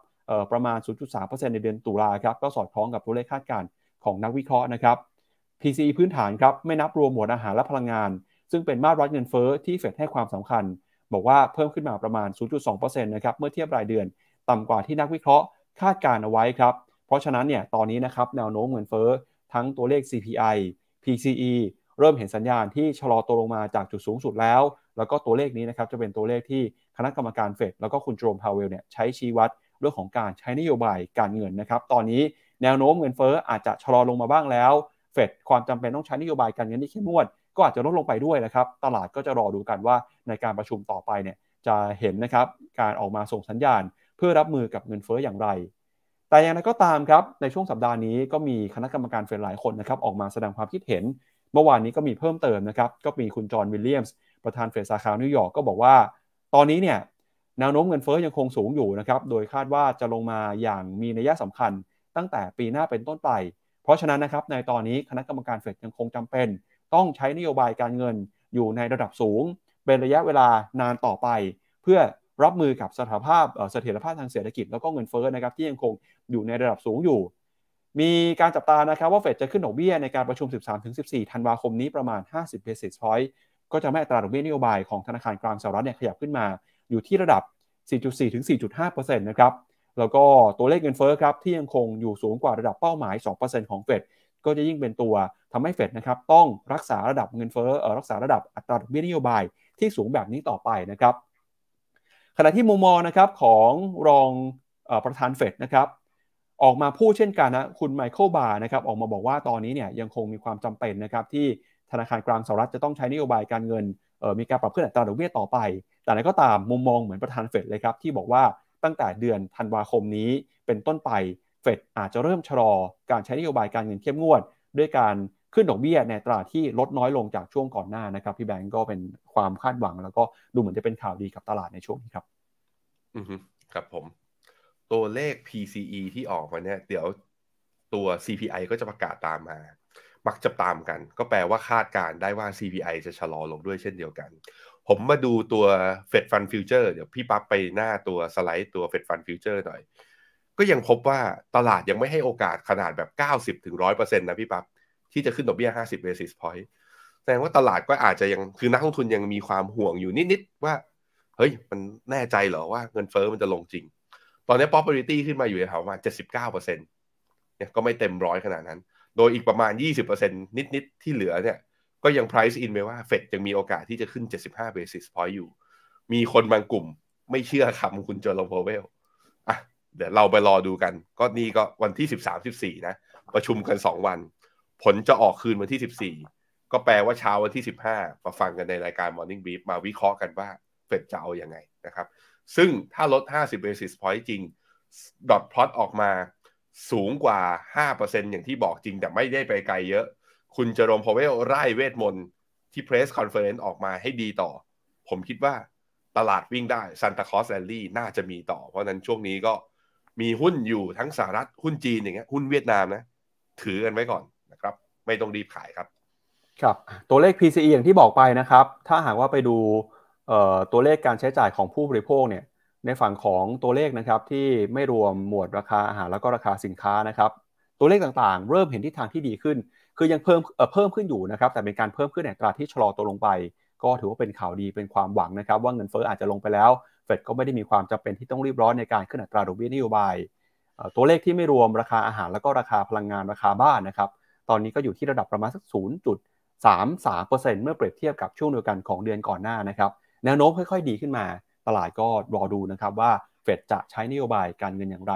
ประมาณ 0.3%ในเดือนตุลาครับก็สอดคล้องกับตัวเลขคาดการณ์ของนักวิเคราะห์นะครับ PCE พื้นฐานครับไม่นับรวมหมวดอาหารและพลังงาน ซึ่งเป็นมาตรวัดเงินเฟ้อที่เฟดให้ความสำคัญบอกว่าเพิ่มขึ้นมาประมาณ 0.2%นะครับเมื่อเทียบรายเดือน ต่ำกว่าที่นักวิเคราะห์คาดการเอาไว้ครับเพราะฉะนั้นเนี่ยตอนนี้นะครับแนวโน้มเงินเฟ้อ ทั้งตัวเลข CPI PCE เริ่มเห็นสัญญาณที่ชะลอตัวลงมาจากจุดสูงสุดแล้ว แล้วก็ตัวเลขนี้นะครับจะเป็นตัวเลขที่คณะกรรมการเฟดแล้วก็คุณโจมพาวเวลเนี่ยใช้ชี้วัดเรื่องของการใช้นโยบายการเงินนะครับตอนนี้แนวโน้มเงินเฟ้อ อาจจะชะลอลงมาบ้างแล้วเฟดความจำเป็นต้องใช้นโยบายการเงินที่เข้มงวด ก็อาจจะลดลงไปด้วยนะครับตลาดก็จะรอดูกันว่าในการประชุมต่อไปเนี่ยจะเห็นนะครับการออกมาส่งสัญญาณ เพื่อรับมือกับเงินเฟ้ออย่างไรแต่อย่างไรก็ตามครับในช่วงสัปดาห์นี้ก็มีคณะกรรมการเฟดหลายคนนะครับออกมาแสดงความคิดเห็น เมื่อวานนี้ก็มีเพิ่มเติมนะครับก็มีคุณจอห์นวิลเลียมส์ประธานเฟดสาขานิวยอร์กก็บอกว่า ตอนนี้เนี่ยแนวโน้มเงินเฟอ้อยังคงสูงอยู่นะครับโดยคาดว่าจะลงมาอย่างมีนัยสำคัญตั้งแต่ปีหน้าเป็นต้นไป เพราะฉะนั้นนะครับในตอนนี้คณะกรรมการเฟดยังคงจำเป็น ต้องใช้นโยบายการเงินอยู่ในระดับสูง เป็นระยะเวลานานต่อไป เพื่อรับมือกับสถานภาพเสถียรภาพทางเศรษฐกิจแล้วก็เงินเฟ้อนะครับที่ยังคงอยู่ในระดับสูงอยู่ มีการจับตานะครับว่าเฟดจะขึ้นดอกเบี้ยในการประชุม 13-14ธันวาคมนี้ประมาณ 50 basis point ก็จะแม้อัตราดอกเบี้ยนโยบายของธนาคารกลางสหรัฐเนี่ยขยับขึ้นมา อยู่ที่ระดับ 4.4ถึง4.5%นะครับแล้วก็ตัวเลขเงินเฟ้อครับที่ยังคงอยู่สูงกว่าระดับเป้าหมาย 2%ของเฟดก็จะยิ่งเป็นตัวทำให้เฟดนะครับต้องรักษาระดับเงินเฟ้อรักษาระดับอัตราดอกเบี้ยนโยบายที่สูงแบบนี้ต่อไปนะครับขณะที่มุมมองนะครับของรองอประธานเฟดนะครับ ออกมาพูดเช่นกันนะคุณไมเคิลบาร์นะครับออกมาบอกว่าตอนนี้เนี่ยยังคงมีความจำเป็นนะครับที่ธนาคารกลางสหรัฐจะต้องใช้นโยบายการเงินมีการปรับขึ้นอัตราดอกเบี้ยต่อไป แต่ในก็ตามมุมมองเหมือนประธานเฟดเลยครับที่บอกว่าตั้งแต่เดือนธันวาคมนี้เป็นต้นไปเฟดอาจจะเริ่มชะลอการใช้นโยบายการเงินเข้มงวดด้วยการขึ้นดอกเบี้ยในตราที่ลดน้อยลงจากช่วงก่อนหน้านะครับ พี่แบงก์ก็เป็นความคาดหวัง แล้วก็ดูเหมือนจะเป็นข่าวดีกับตลาดในช่วงนี้ครับ อือครับผม ตัวเลข PCE ที่ออกมาเนี่ย เดี๋ยวตัว CPI ก็จะประกาศตามมา มักจะตามกัน ก็แปลว่าคาดการได้ว่า CPI จะชะลอลงด้วยเช่นเดียวกัน ผมมาดูตัว Fed Fund Future เดี๋ยวพี่ปั๊บไปหน้าตัวสไลด์ตัว Fed Fund Future หน่อยก็ยังพบว่าตลาดยังไม่ให้โอกาสขนาดแบบ90-100%นะพี่ปั๊บที่จะขึ้นดอกเบี้ย50 basis point แสดงว่าตลาดก็อาจจะยังคือ นักลงทุนยังมีความห่วงอยู่นิด ๆ ว่า เฮ้ย มันแน่ใจเหรอว่าเงินเฟอ้อมันจะลงจริง ตอนนี้ property ขึ้นมาอยู่ในแถวประมา79%เนี่ย ก็ไม่เต็มร้อยขนาดนั้น โดยอีกประมาณ 20%นิด ๆ ที่เหลือเนี่ย ก็ยัง price in ไปว่าเฟดยังมีโอกาสที่จะขึ้น 75 basis point อยู่ มีคนบางกลุ่มไม่เชื่อคำคุณเจอร์โลโพเวลอ่ะ เดี๋ยวเราไปรอดูกัน ก็นี่ก็วันที่ 13 14 นะ ประชุมกัน 2 วันผลจะออกคืนวันที่ 14 ก็แปลว่าเช้าวันที่ 15มาฟังกันในรายการ Morning Brief มาวิเคราะห์กันว่าเฟดจะเอาอยัางไงนะครับ ซึ่งถ้าลด 50 basis point จริง ดอทพลอตออกมาสูงกว่า 5%อย่างที่บอกจริง แต่ไม่ได้ไปไกลเยอะ คุณเจอรมพอเวลไร่เวทมนต์ที่เพรสคอนเฟอเรนซ์ออกมาให้ดีต่อ ผมคิดว่าตลาดวิ่งได้ซันตาคอสแลนี่น่าจะมีต่อเพราะนั้นช่วงนี้ก็มีหุ้นอยู่ทั้งสหรัฐหุ้นจีนอย่างเงี้ยหุ้นเวียดนามนะถือกันไว้ก่อนไม่ต้องรีบขายครับครับ ตัวเลข PCE อย่างที่บอกไปนะครับถ้าหากว่าไปดูตัวเลขการใช้จ่ายของผู้บริโภคเนี่ยในฝั่งของตัวเลขนะครับที่ไม่รวมหมวดราคาอาหารแล้วก็ราคาสินค้านะครับ ตัวเลขต่างๆ เริ่มเห็นทิศทางที่ดีขึ้นคือยังเพิ่มเพิ่มขึ้นอยู่นะครับแต่เป็นการเพิ่มขึ้นในตราที่ชะลอตัวลงไป ก็ถือว่าเป็นข่าวดีเป็นความหวังนะครับ ว่าเงินเฟ้ออาจจะลงไปแล้วเฟดก็ไม่ได้มีความจำเป็นที่ต้องรีบร้อนในการขึ้นอัตราดอกเบี้ยนโยบายตัวเลขที่ไม่รวมราคาอาหารแล้วก็ราคาพลังงานราคาบ้านนะครับตอนนี้ก็อยู่ที่ระดับประมาณสัก 0.33%เมื่อเปรียบเทียบกับช่วงเดียวกันของเดือนก่อนหน้านะครับ แนวโน้มค่อยๆดีขึ้นมา ตลาดก็รอดูนะครับว่าเฟดจะใช้นโยบายการเงินอย่างไร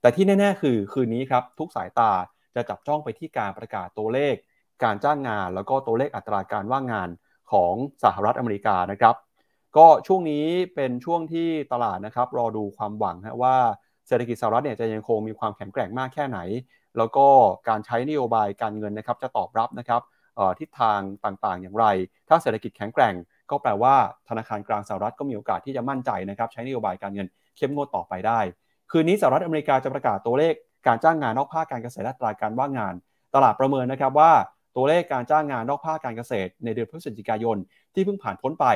แต่ที่แน่ๆ คือคืนนี้ครับ ทุกสายตาจะจับจ้องไปที่การประกาศตัวเลข การจ้างงาน แล้วก็ตัวเลขอัตราการว่างงานของสหรัฐอเมริกานะครับก็ช่วงนี้เป็นช่วงที่ตลาดนะครับรอดูความหวังะว่า เศรษฐกิจสหรัฐเนี่ยจะยังคงมีความแข็งแกร่งมากแค่ไหนแล้วก็การใช้นโยบายการเงินนะครับจะตอบรับนะครับทิศทางต่างๆ อย่างไร ถ้าเศรษฐกิจแข็งแกร่ง ก็แปลว่าธนาคารกลางสหรัฐก็มีโอกาสที่จะมั่นใจนะครับ ใช้นโยบายการเงินเข้มงวดต่อไปได้ คืนนี้สหรัฐอเมริกาจะประกาศตัวเลขการจ้างงานนอกภาคการเกษตรและตราการว่างงาน ตลาดประเมินนะครับว่าตัวเลขการจ้างงานนอกภาคการเกษตร ในเดือนพฤศจิกายนที่เพิ่งผ่านพ้นไป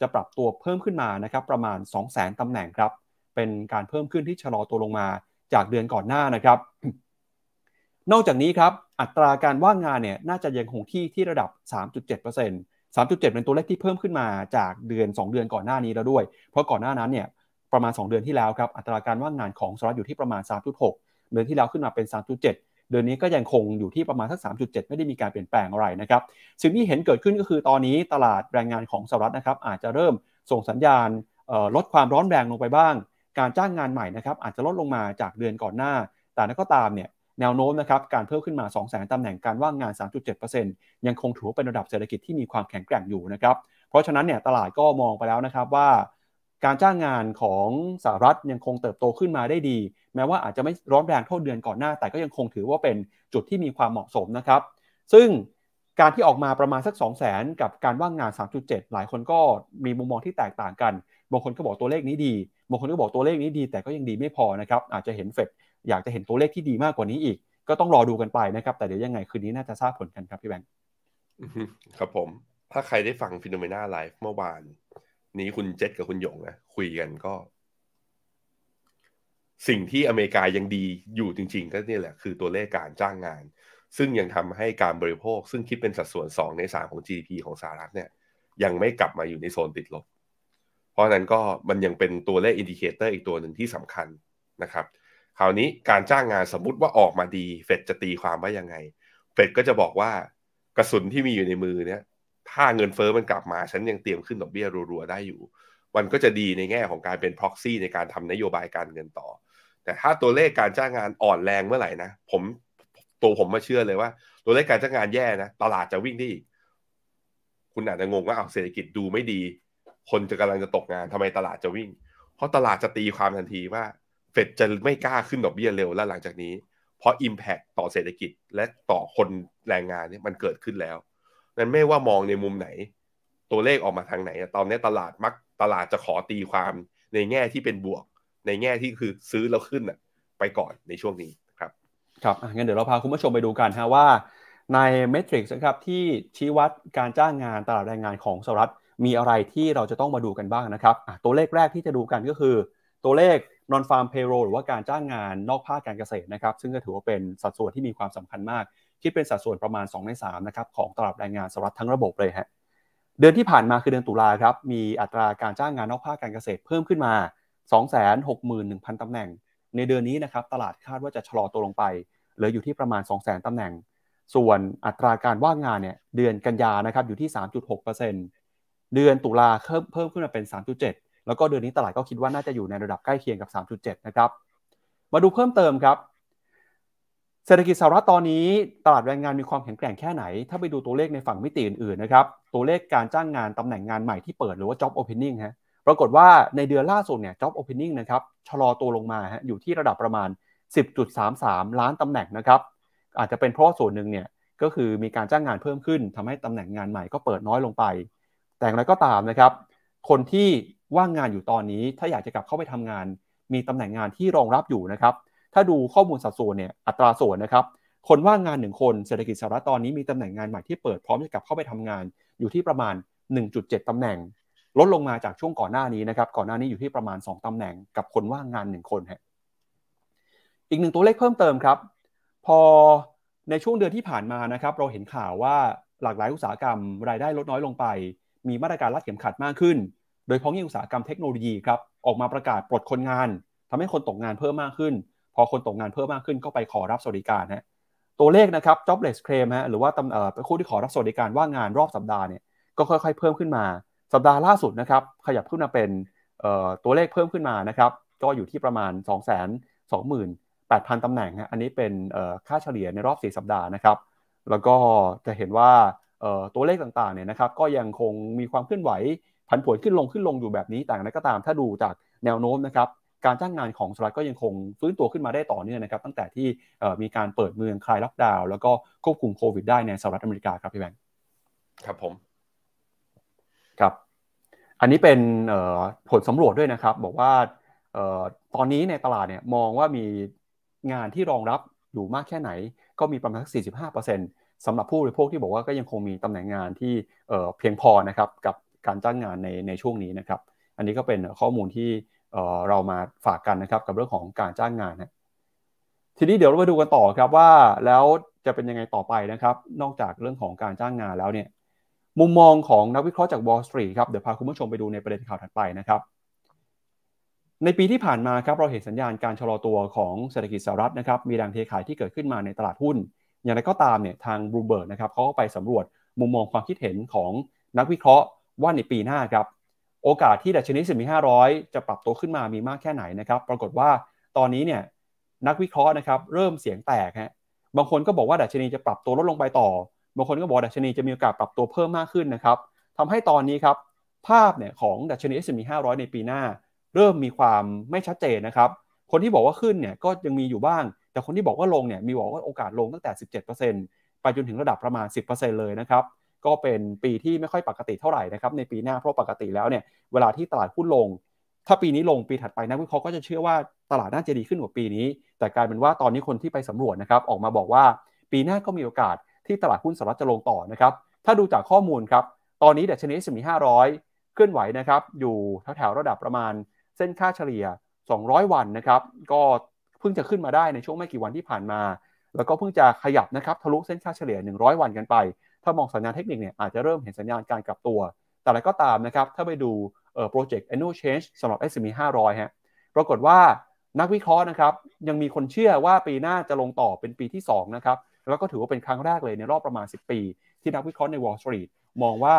จะปรับตัวเพิ่มขึ้นมานะครับประมาณ 2 0 0 0 0 0ตำแหน่งครับเป็นการเพิ่มขึ้นที่ชะลอตัวลงมาจากเดือนก่อนหน้านะครับนอกจากนี้ครับอัตราการว่างงาน เนี่ย น่าจะยังคงที่ที่ระดับ 3.7% 3.7 เป็นตัวเลขที่เพิ่มขึ้นมาจากเดือน 2 เดือนก่อนหน้านี้แล้วด้วย เพราะก่อนหน้านั้นเนี่ยประมาณ 2 เดือนที่แล้วครับอัตราการว่างงานของสหรัฐอยู่ที่ประมาณ 3.6 เดือนที่แล้วขึ้นมาเป็น 3.7 เดือนนี้ก็ยังคงอยู่ที่ประมาณสัก 3.7 ไม่ได้มีการเปลี่ยนแปลงอะไรนะครับสิ่งที่เห็นเกิดขึ้นก็คือตอนนี้ตลาดแรงงานของสหรัฐนะครับอาจจะเริ่มส่งสัญญาณลดความร้อนแรงลงไปบ้าง การจ้างงานใหม่นะครับอาจจะลดลงมาจากเดือนก่อนหน้า แต่นั้นก็ตามเนี่ยแนวโน้มนะครับการเพิ่มขึ้นมา2 0 0 0 0ตำแหน่งการว่างงาน 3.7%ยังคงถือว่าเป็นระดับเศรษฐกิจที่มีความแข็งแกร่งอยู่นะครับเพราะฉะนั้นเนี่ยตลาดก็มองไปแล้วนะครับว่า การจ้างงานของสหรัฐยังคงเติบโตขึ้นมาได้ดี แม้ว่าอาจจะไม่ร้อนแรงเท่าเดือนก่อนหน้า แต่ก็ยังคงถือว่าเป็นจุดที่มีความเหมาะสมนะครับซึ่งการที่ออกมาประมาณสัก2 0 0แสนกับการว่างงาน 3.7 หลายคนก็มีมุมมองที่แตกต่างกันบางคนก็บอกตัวเลขนี้ดีบางคนก็บอกตัวเลขนี้ดี แต่ก็ยังดีไม่พอนะครับอาจจะเห็นเฟดอยากจะเห็นตัวเลขที่ดีมากกว่านี้อีก ก็ต้องรอดูกันไปนะครับ แต่เดี๋ยวยังไงคืนนี้น่าจะทราบผลกันครับ พี่แบงค์ ครับผม ถ้าใครได้ฟังฟิโนเมนาไลฟ์เมื่อวาน นี้คุณเจษกับคุณหยงนะคุยกันก็ สิ่งที่อเมริกายังดีอยู่จริง ๆ ก็นี่แหละ คือตัวเลขการจ้างงาน ซึ่งยังทำให้การบริโภค ซึ่งคิดเป็นสัดส่วน2ใน3ของ GDP ของสหรัฐ เนี่ย ยังไม่กลับมาอยู่ในโซนติดลบ เพราะนั้นก็มันยังเป็นตัวเลขอินดิเคเตอร์อีกตัวหนึ่งที่สำคัญนะครับคราวนี้การจ้างงานสมมติว่าออกมาดีเฟดจะตีความว่ายังไงเฟดก็จะบอกว่ากระสุนที่มีอยู่ในมือเนี่ยถ้าเงินเฟอ้อมันกลับมาฉันยังเตรียมขึ้นดอกเบี้ยรัวๆได้อยู่มันก็จะดีในแง่ของการเป็นพ็อกซี่ในการทำนโยบายการเงินต่อ แต่ถ้าตัวเลขการจ้างงานอ่อนแรงเมื่อไหร่นะผมตัวผมมาเชื่อเลยว่า ตัวเลขการจ้างงานแย่นะตลาดจะวิ่งทดี่คุณอาจจะงงว่าเอาเศรษฐกิจดูไม่ดี คนจะกำลังจะตกงานทำไมตลาดจะวิ่ง เพราะตลาดจะตีความทันทีว่าเฟดจะไม่กล้าขึ้นดอกเบี้ยเร็วแล้วหลังจากนี้ เพราะ Impact ต่อเศรษฐกิจและต่อคนแรงงานเนี่ยมันเกิดขึ้นแล้ว นั้นไม่ว่ามองในมุมไหน ตัวเลขออกมาทางไหน ตอนนี้ตลาดมักตลาดจะขอตีความในแง่ที่เป็นบวก ในแง่ที่คือซื้อแล้วขึ้นอ่ะไปก่อนในช่วงนี้ครับ ครับงั้นเดี๋ยวเราพาคุณผู้ชมไปดูกันฮะว่า ในเมทริกซ์นะครับที่ชี้วัดการจ้างงานตลาดแรงงานของสหรัฐมีอะไรที่เราจะต้องมาดูกันบ้างนะครับ ตัวเลขแรกที่จะดูกันก็คือตัวเลขนอนฟาร์มเพโรหรือว่าการจ้างงานนอกภาคการเกษตรนะครับ ซึ่งก็ถือว่าเป็นสัดส่วนที่มีความสำคัญมาก คิดเป็นสัดส่วนประมาณ 2 ใน3นะครับของตลาดแรงงานสหรัฐทั้งระบบเลยฮะ เดือนที่ผ่านมาคือเดือนตุลาครับ มีอัตราการจ้างงานนอกภาคการเกษตรเพิ่มขึ้นมา 261,000ตำแหน่ง ในเดือนนี้นะครับตลาดคาดว่าจะชะลอตัวลงไป เหลืออยู่ที่ประมาณ 200,000ตำแหน่ง ส่วนอัตราการว่างงานเนี่ยเดือนกันยานะครับอยู่ที่ 3.6%เดือนตุลาเพิ่มเพิ่มขึ้นมาเป็น 3.7แล้วก็เดือนนี้ตลาดก็คิดว่าน่าจะอยู่ในระดับใกล้เคียงกับ 3.7 นะครับ มาดูเพิ่มเติมครับ เศรษฐกิจสหรัฐตอนนี้ ตลาดแรงงานมีความแข็งแกร่งแค่ไหน ถ้าไปดูตัวเลขในฝั่งมิติอื่นๆ นะครับ ตัวเลขการจ้างงานตำแหน่งงานใหม่ที่เปิดหรือว่า job opening ฮะ ปรากฏว่าในเดือนล่าสุดเนี่ย job opening นะครับ ชะลอตัวลงมาฮะ อยู่ที่ระดับประมาณ 10.33 ล้านตำแหน่งนะครับ อาจจะเป็นเพราะส่วนหนึ่งเนี่ย ก็คือมีการจ้างงานเพิ่มขึ้น ทำให้ตำแหน่งงานใหม่ก็เปิดน้อยลงไป แต่อย่างไรก็ตามนะครับ คนที่ว่างงานอยู่ตอนนี้ถ้าอยากจะกลับเข้าไปทำงาน มีตำแหน่งงานที่รองรับอยู่นะครับถ้าดูข้อมูลสัดส่วนเนี่ยอัตราส่วนนะครับคนว่างงานหนึ่งคนเศรษฐกิจสหรัฐตอนนี้มีตำแหน่งงานใหม่ที่เปิดพร้อมจะกลับเข้าไปทำงาน อยู่ที่ประมาณ 1.7 ตำแหน่ง ลดลงมาจากช่วงก่อนหน้านี้นะครับก่อนหน้านี้อยู่ที่ประมาณ 2 ตำแหน่ง กับคนว่างงาน1คนฮะอีกหนึ่งตัวเลขเพิ่มเติมครับ พอในช่วงเดือนที่ผ่านมานะครับเราเห็นข่าวว่าหลากหลายอุตสาหกรรมรายได้ลดน้อยลงไป มีมาตรการรัดเข็มขัดมากขึ้นโดยพ้องยิ่งอุตสาหกรรมเทคโนโลยีครับออกมาประกาศปลดคนงาน ทำให้คนตกงานเพิ่มมากขึ้น พอคนตกงานเพิ่มมากขึ้นก็ไปขอรับสวัสดิการฮนะตัวเลขนะครับ jobless claim ฮะหรือว่าตเออผู้ที่ขอรับสวัสดิการว่างงานรอบสัปดาห์เนี่ยก็ค่อยๆเพิ่มขึ้นมาสัปดาห์ล่าสุดนะครับขยับขึ้นมาเป็นเออ่ตัวเลขเพิ่มขึ้นมานะครับก็อยู่ที่ประมาณ 2 2 0 0 0 8,000ตำแหน่งฮะอันนี้เป็นเออ่ค่าเฉลี่ยในรอบ 4 สัปดาห์นะครับแล้วก็จะเห็นว่าตัวเลขต่างๆเนี่ยนะครับก็ยังคงมีความเคลื่อนไหวผันผวนขึ้นลงขึ้นลงอยู่แบบนี้แต่ก็ตาม ถ้าดูจากแนวโน้มนะครับ การจ้างงานของสหรัฐก็ยังคงฟื้นตัวขึ้นมาได้ต่อเนื่องนะครับ ตั้งแต่ที่มีการเปิดเมืองคลายล็อกดาวน์แล้วก็ควบคุมโควิด ได้ในสหรัฐอเมริกาครับพี่แบงค์ ครับผม ครับ อันนี้เป็นผลสำรวจด้วยนะครับ บอกว่าตอนนี้ในตลาดเนี่ยมองว่ามีงานที่รองรับอยู่มากแค่ไหน ก็มีประมาณสัก 45%สำหรับผู้บริโภคที่บอกว่าก็ยังคงมีตำแหน่งงานที่เพียงพอนะครับกับการจ้างงานในในช่วงนี้นะครับ อันนี้ก็เป็นข้อมูลที่เรามาฝากกันนะครับกับเรื่องของการจ้างงานนะทีนี้เดี๋ยวเราไปดูกันต่อครับว่าแล้วจะเป็นยังไงต่อไปนะครับนอกจากเรื่องของการจ้างงานแล้วเนี่ยมุมมองของนักวิเคราะห์จาก Wall Street ครับเดี๋ยวพาคุณผู้ชมไปดูในประเด็นข่าวถัดไปนะครับในปีที่ผ่านมาครับเราเห็นสัญญาณการชะลอตัวของเศรษฐกิจสหรัฐนะครับมีแรงเทขายที่เกิดขึ้นมาในตลาดหุ้น อย่างไรก็ตามเนี่ยทางบลูเบิร์ดนะครับเขาก็ไปสำรวจมุมมองความคิดเห็นของนักวิเคราะห์ว่าในปีหน้าครับโอกาสที่ดัชนีสิบมีห้าร้อยจะปรับตัวขึ้นมามีมากแค่ไหนนะครับปรากฏว่าตอนนี้เนี่ยนักวิเคราะห์นะครับเริ่มเสียงแตกฮะบางคนก็บอกว่า ดัชนีจะปรับตัวลดลงไปต่อ บางคนก็บอกดัชนีจะมีโอกาสปรับตัวเพิ่มมากขึ้นนะครับทำให้ตอนนี้ครับ ภาพเนี่ยของดัชนีสิบห้าร้อยในปีหน้า เริ่มมีความไม่ชัดเจนนะครับ คนที่บอกว่าขึ้นเนี่ยก็ยังมีอยู่บ้างแต่คนที่บอกว่าลงเนี่ยมีบอกว่าโอกาสลงตั้งแต่ 17%ไปจนถึงระดับประมาณ 10%เลยนะครับก็เป็นปีที่ไม่ค่อยปกติเท่าไหร่นะครับ ในปีหน้าเพราะปกติแล้วเนี่ยเวลาที่ตลาดหุ้นลง ถ้าปีนี้ลงปีถัดไปนักวิเคราะห์ก็จะเชื่อว่าตลาดน่าจะดีขึ้นกว่าปีนี้ แต่กลายเป็นว่าตอนนี้คนที่ไปสำรวจนะครับ ออกมาบอกว่าปีหน้าก็มีโอกาสที่ตลาดหุ้นสหรัฐจะลงต่อนะครับถ้าดูจากข้อมูลครับ ตอนนี้ดัชนีสิบ้อยเคลื่อนไหวนะครับอยู่แถวๆระดับประมาณเส้นค่าเฉลี่ย 200 วันนะครับก็เพิ่งจะขึ้นมาได้ในช่วงไม่กี่วันที่ผ่านมา แล้วก็เพิ่งจะขยับนะครับทะลุเส้นค่าเฉลี่ย 100 วันกันไปถ้ามองสัญญาณเทคนิคเนี่ยอาจจะเริ่มเห็นสัญญาณการกลับตัว แต่อะไรก็ตามนะครับ ถ้าไปดูโปรเจกต์ annual change สำหรับ S&P 500ฮะ ปรากฏว่านักวิเคราะห์นะครับยังมีคนเชื่อว่าปีหน้าจะลงต่อเป็นปีที่ 2 นะครับ แล้วก็ถือว่าเป็นครั้งแรกเลยในรอบประมาณ 10 ปีที่นักวิเคราะห์ใน Wall Street มองว่า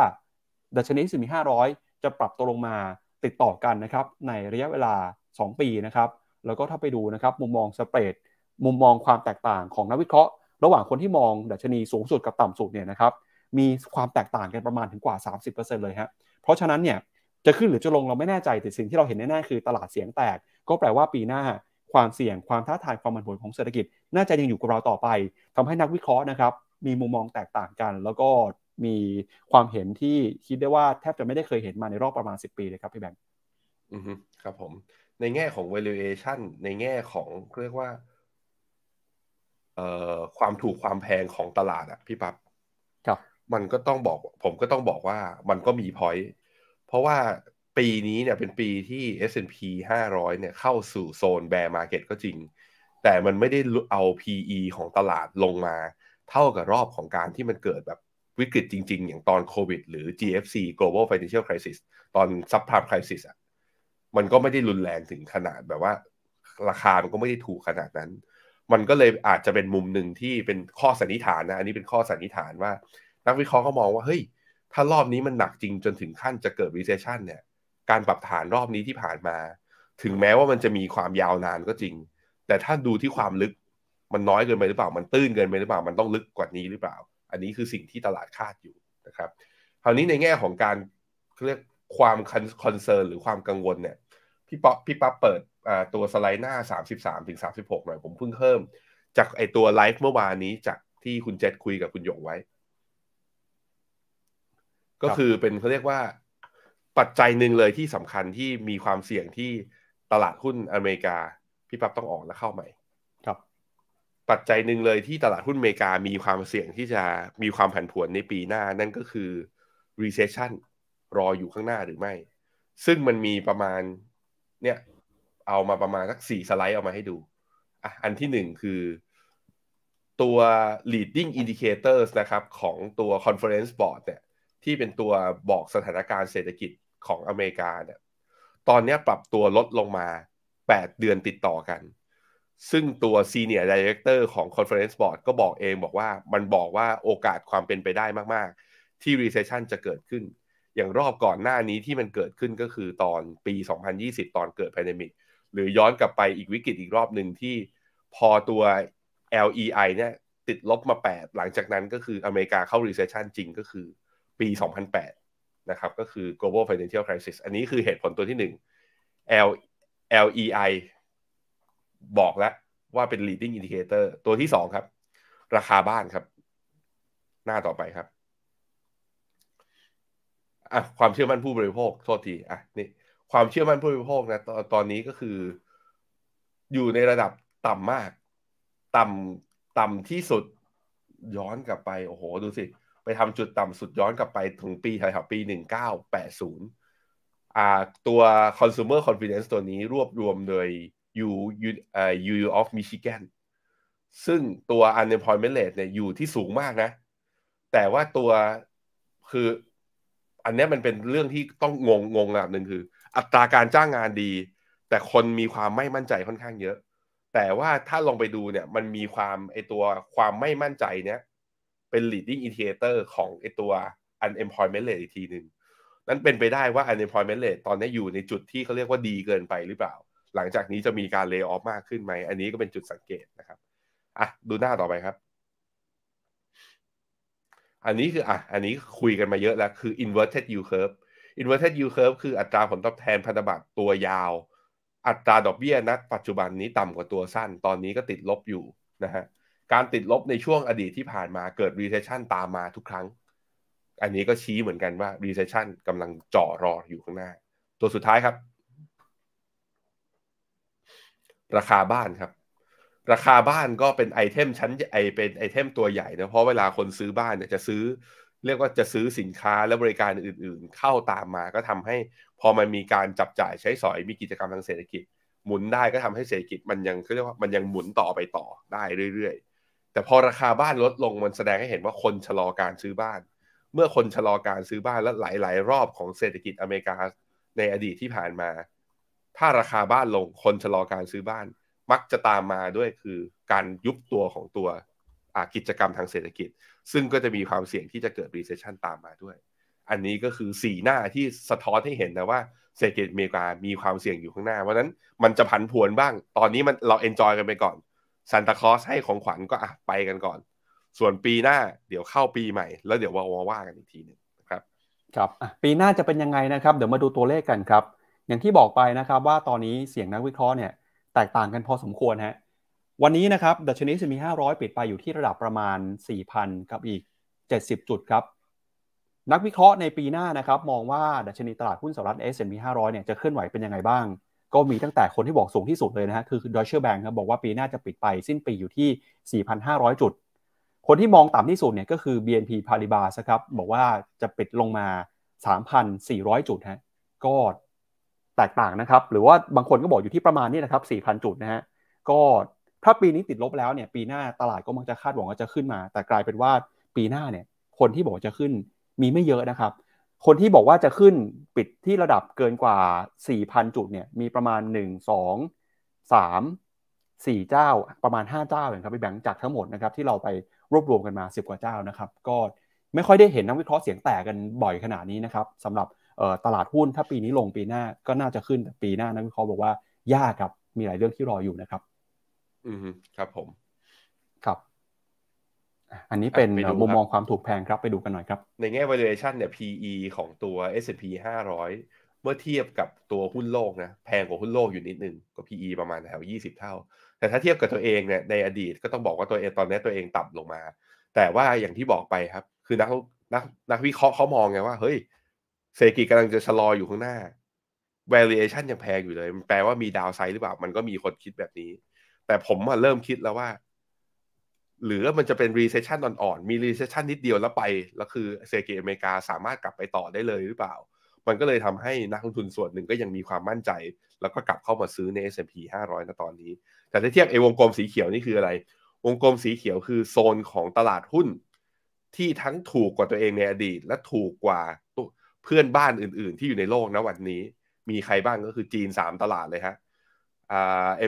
ดัชนี S&P 500 จะปรับตัวลงมาติดต่อกันนะครับในระยะเวลา 2 ปีนะครับแล้วก็ถ้าไปดูนะครับมุมมองสเปรดมุมมองความแตกต่างของนักวิเคราะห์ระหว่างคนที่มองดัชนีสูงสุดกับต่ำสุดเนี่ยนะครับ มีความแตกต่างกันประมาณถึงกว่า 30%เลยฮะเพราะฉะนั้นเนี่ยจะขึ้นหรือจะลงเราไม่แน่ใจ แต่สิ่งที่เราเห็นแน่ๆคือตลาดเสียงแตกก็แปลว่าปีหน้าความเสี่ยงความท้าทายความมันผวนของเศรษฐกิจ น่าจะยังอยู่กับเราต่อไป ทำให้นักวิเคราะห์นะครับ มีมุมมองแตกต่างกัน แล้วก็มีความเห็นที่คิดได้ว่าแทบจะไม่ได้เคยเห็นมาในรอบประมาณ 10 ปีเลยครับพี่แบงค์อือครับผมในแง่ของ valuation ในแง่ของเรียกว่าความถูกความแพงของตลาดอะพี่ปับ๊บครับมันก็ต้องบอกผมก็ต้องบอกว่ามันก็มีพอยต์เพราะว่าปีนี้เนี่ยเป็นปีที่ S&P 500เนี่ยเข้าสู่โซนแบร์มาเก็ตก็จริง แต่มันไม่ได้เอา PE ของตลาดลงมา เท่ากับรอบของการที่มันเกิดแบบวิกฤตจริงๆ อย่างตอนโควิดหรือ GFC global financial crisis ตอน s u บ p r i m e crisis อะมันก็ไม่ได้รุนแรงถึงขนาดแบบว่า ราคามันก็ไม่ได้ถูกขนาดนั้นมันก็เลยอาจจะเป็นมุมหนึ่งที่เป็นข้อสันนิษฐานนะ อันนี้เป็นข้อสันนิษฐานว่า นักวิเคราะห์ก็มองว่าเฮ้ยถ้ารอบนี้มันหนักจริงจนถึงขั้นจะเกิด recession เนี่ยการปรับฐานรอบนี้ที่ผ่านมา ถึงแม้ว่ามันจะมีความยาวนานก็จริง แต่ถ้าดูที่ความลึกมันน้อยเกินไปหรือเปล่ามันตื้นเกินไปหรือเปล่า มันต้องลึกกว่านี้หรือเปล่า อันนี้คือสิ่งที่ตลาดคาดอยู่นะครับคราวนี้ในแง่ของการเรียกความคอนเซิร์นหรือความกังวลเนี่ยพี่ป๊อปพี่ป๊อปเปิดตัวสไลด์หน้า 33 ถึงสาหน่อยผมเพิ่งเพิ่ม จากไอตัว ไลฟ์เมื่อวานนี้จากที่คุณเจษคุยกับคุณหยงไว้ ก็คือเป็นเขาเรียกว่า ปัจจัยหนึ่งเลยที่สำคัญที่มีความเสี่ยงที่ตลาดหุ้นอเมริกาพี่ปั๊บต้องออกและเข้าใหม่ ครับ ปัจจัยหนึ่งเลยที่ตลาดหุ้นอเมริกามีความเสี่ยงที่จะมีความผันผวนในปีหน้านั่นก็คือ recession รออยู่ข้างหน้าหรือไม่ ซึ่งมันมีประมาณเนี่ยเอามาประมาณสักสี่สไลด์เอามาให้ดูอ่ะอันที่หนึ่งคือตัว leading indicators นะครับ ของตัว conference board เนี่ยที่เป็นตัวบอกสถานการณ์เศรษฐกิจของอเมริกาเนี่ย ตอนนี้ปรับตัวลดลงมา 8 เดือนติดต่อกัน ซึ่งตัว Senior Director ของ Conference Board ก็บอกเองบอกว่ามันบอกว่าโอกาสความเป็นไปได้มากๆ ที่ Recession จะเกิดขึ้น อย่างรอบก่อนหน้านี้ที่มันเกิดขึ้นก็คือตอนปี 2020ตอนเกิด Pandemic หรือย้อนกลับไปอีกวิกฤตอีกรอบหนึ่งที่พอตัว LEI เนี่ยติดลบมา 8 หลังจากนั้นก็คืออเมริกาเข้า recession จริงก็คือปี 2008นะครับก็คือ global financial crisis อันนี้คือเหตุผลตัวที่1 L LEI บอกแล้วว่าเป็น leading indicator ตัวที่ 2 ครับ ราคาบ้านครับหน้าต่อไปครับอ่ะความเชื่อมั่นผู้บริโภคโทษทีอ่ะนี่ความเชื่อมั่นผู้บริโภคนะตอนตอนนี้ก็คือ อยู่ในระดับต่ำมากต่ำต่ำที่สุดย้อนกลับไป โอ้โห ดูสิ ไปทำจุดต่ำสุดย้อนกลับไป ถึงปีทไครับปี 1980อ่าตัว consumer confidence ตัวนี้รวบรวมโดย U U U of Michigan ซึ่งตัว unemployment rate เนี่ยอยู่ที่สูงมากนะแต่ว่าตัวคือ อันนี้มันเป็นเรื่องที่ต้องงงงงแบบหนึ่งคืออัตราการจ้างงานดี แต่คนมีความไม่มั่นใจค่อนข้างเยอะ แต่ว่าถ้าลองไปดูเนี่ยมันมีความไอตัวความไม่มั่นใจเนี่ยเป็น leading indicator ของไอตัว unemployment rate อีกทีหนึ่งนั้นเป็นไปได้ว่า unemployment rate ตอนนี้อยู่ในจุดที่เขาเรียกว่าดีเกินไปหรือเปล่า หลังจากนี้จะมีการเล y o ออฟมากขึ้นไหม อันนี้ก็เป็นจุดสังเกตนะครับอ่ะดูหน้าต่อไปครับ อันนี้คืออ่ะอันนี้คุยกันมาเยอะแล้วคือ inverted yield curve inverted yield curve คืออัตราผลตอบแทนพันธบัตรตัวยาว อัตราดอกเบี้ยณปัจจุบันนี้ต่ำกว่าตัวสั้น ตอนนี้ก็ติดลบอยู่นะฮะการติดลบในช่วงอดีตที่ผ่านมาเกิด recession ตามมาทุกครั้ง อันนี้ก็ชี้เหมือนกันว่า recession กำลังจ่อรออยู่ข้างหน้า ตัวสุดท้ายครับ ราคาบ้านครับ ราคาบ้านก็เป็นไอเทมชั้นไอเป็นไอเทมตัวใหญ่นะเพราะเวลาคนซื้อบ้านเนี่ยจะซื้อเรียกว่าจะซื้อสินค้าและบริการอื่น ๆ เข้าตามมาก็ทำให้ พอมันมีการจับจ่ายใช้สอยมีกิจกรรมทางเศรษฐกิจ หมุนได้ก็ทำให้เศรษฐกิจมันยังเรียกว่ามันยังหมุนต่อไปต่อได้เรื่อยๆแต่พอราคาบ้านลดลงมันแสดงให้เห็นว่าคนชะลอการซื้อบ้าน เมื่อคนชะลอการซื้อบ้านและหลาย ๆ รอบของเศรษฐกิจอเมริกาในอดีตที่ผ่านมา ถ้าราคาบ้านลงคนชะลอการซื้อบ้านมักจะตามมาด้วยคือการยุบตัวของตัวกิจกรรมทางเศรษฐกิจซึ่งก็จะมีความเสี่ยงที่จะเกิด recession ตามมาด้วย อันนี้ก็คือสีหน้าที่สะท้อนให้เห็นนะว่าเศรษฐกิจอเมริกามีความเสี่ยงอยู่ข้างหน้า เพราะนั้นมันจะผันผวนบ้าง ตอนนี้มันเราเอนจอยกันไปก่อนซันตาคลอสให้ของขวัญก็อ่ะไปกันก่อน ส่วนปีหน้าเดี๋ยวเข้าปีใหม่ แล้วเดี๋ยวว่าว่ากันอีกทีหนึ่งครับ ครับปีหน้าจะเป็นยังไงนะครับ เดี๋ยวมาดูตัวเลขกันครับ อย่างที่บอกไปนะครับว่าตอนนี้เสียงนักวิเคราะห์เนี่ยแตกต่างกันพอสมควรฮะวันนี้นะครับดัชนีสมี500 ปิดไปอยู่ที่ระดับประมาณ 4,000 กับอีก 70 จุดครับนักวิเคราะห์ในปีหน้านะครับมองว่าดัชนีตลาดหุ้นสหรัฐ S&P 500เนี่ยจะเคลื่อนไหวเป็นยังไงบ้าง ก็มีตั้งแต่คนที่บอกสูงที่สุดเลยนะฮะคือดอยเชอร์แบงค์ครับบอกว่าปีหน้าจะปิดไปสิ้นปีอยู่ที่ 4,500 จุด คนที่มองต่ำที่สุดเนี่ยก็คือ BNP Paribas ครับ บอกว่าจะปิดลงมา 3,400 จุดฮะก็แตกต่างนะครับหรือว่าบางคนก็บอกอยู่ที่ประมาณนี้นะครับ4,000 จุดนะฮะก็ถ้าปีนี้ติดลบแล้วเนี่ยปีหน้าตลาดก็มักจะคาดหวังว่าจะขึ้นมา แต่กลายเป็นว่าปีหน้าเนี่ยคนที่บอกจะขึ้นมีไม่เยอะนะครับ คนที่บอกว่าจะขึ้นปิดที่ระดับเกินกว่า 4,000 จุดเนี่ยมีประมาณ 1 2 3 4 เจ้า ประมาณ 5 เจ้าเองครับไปแบ่งจากทั้งหมดนะครับที่เราไปรวบรวมกันมา 10กว่าเจ้านะครับก็ไม่ค่อยได้เห็นนักวิเคราะห์เสียงแตกกันบ่อยขนาดนี้นะครับสำหรับตลาดหุ้นถ้าปีนี้ลงปีหน้าก็น่าจะขึ้น แต่ปีหน้านักวิเคราะห์บอกว่ายากครับมีหลายเรื่องที่รออยู่นะครับอืมครับผม ครับ อันนี้เป็นมุมมองความถูกแพงครับไปดูกันหน่อยครับ ในแง่ valuation เนี่ย PE ของตัว S&P 500เมื่อเทียบกับตัวหุ้นโลกนะ แพงกว่าหุ้นโลกอยู่นิดนึงก็ PE ประมาณแถว20 เท่า แต่ถ้าเทียบกับตัวเองเนี่ยในอดีตก็ต้องบอกว่าตัวเองตอนนี้ตัวเองต่ำลงมา แต่ว่าอย่างที่บอกไปครับ คือนักนักนักวิเคราะห์เขามองไงว่าเฮ้ยเศรษฐกิจกำลังจะชะลออยู่ข้างหน้า valuation ยังแพงอยู่เลยแปลว่ามีดาวไซด์หรือเปล่า มันก็มีคนคิดแบบนี้แต่ผมเริ่มคิดแล้วว่า หรือมันจะเป็นรีเซชชันอ่อนๆมีรีเซชชันนิดเดียวแล้วไป แล้วคือเศรษฐกิจอเมริกาสามารถกลับไปต่อได้เลยหรือเปล่า มันก็เลยทำให้นักลงทุนส่วนหนึ่งก็ยังมีความมั่นใจแล้วก็กลับเข้ามาซื้อใน S&P 500นะตอนนี้ แต่ถ้าเทียบไอ้วงกลมสีเขียวนี่คืออะไร วงกลมสีเขียวคือโซนของตลาดหุ้น ที่ทั้งถูกกว่าตัวเองในอดีตและถูกกว่าเพื่อนบ้านอื่นๆ ที่อยู่ในโลกนะวันนี้ มีใครบ้างก็คือจีน 3 ตลาดเลยฮะ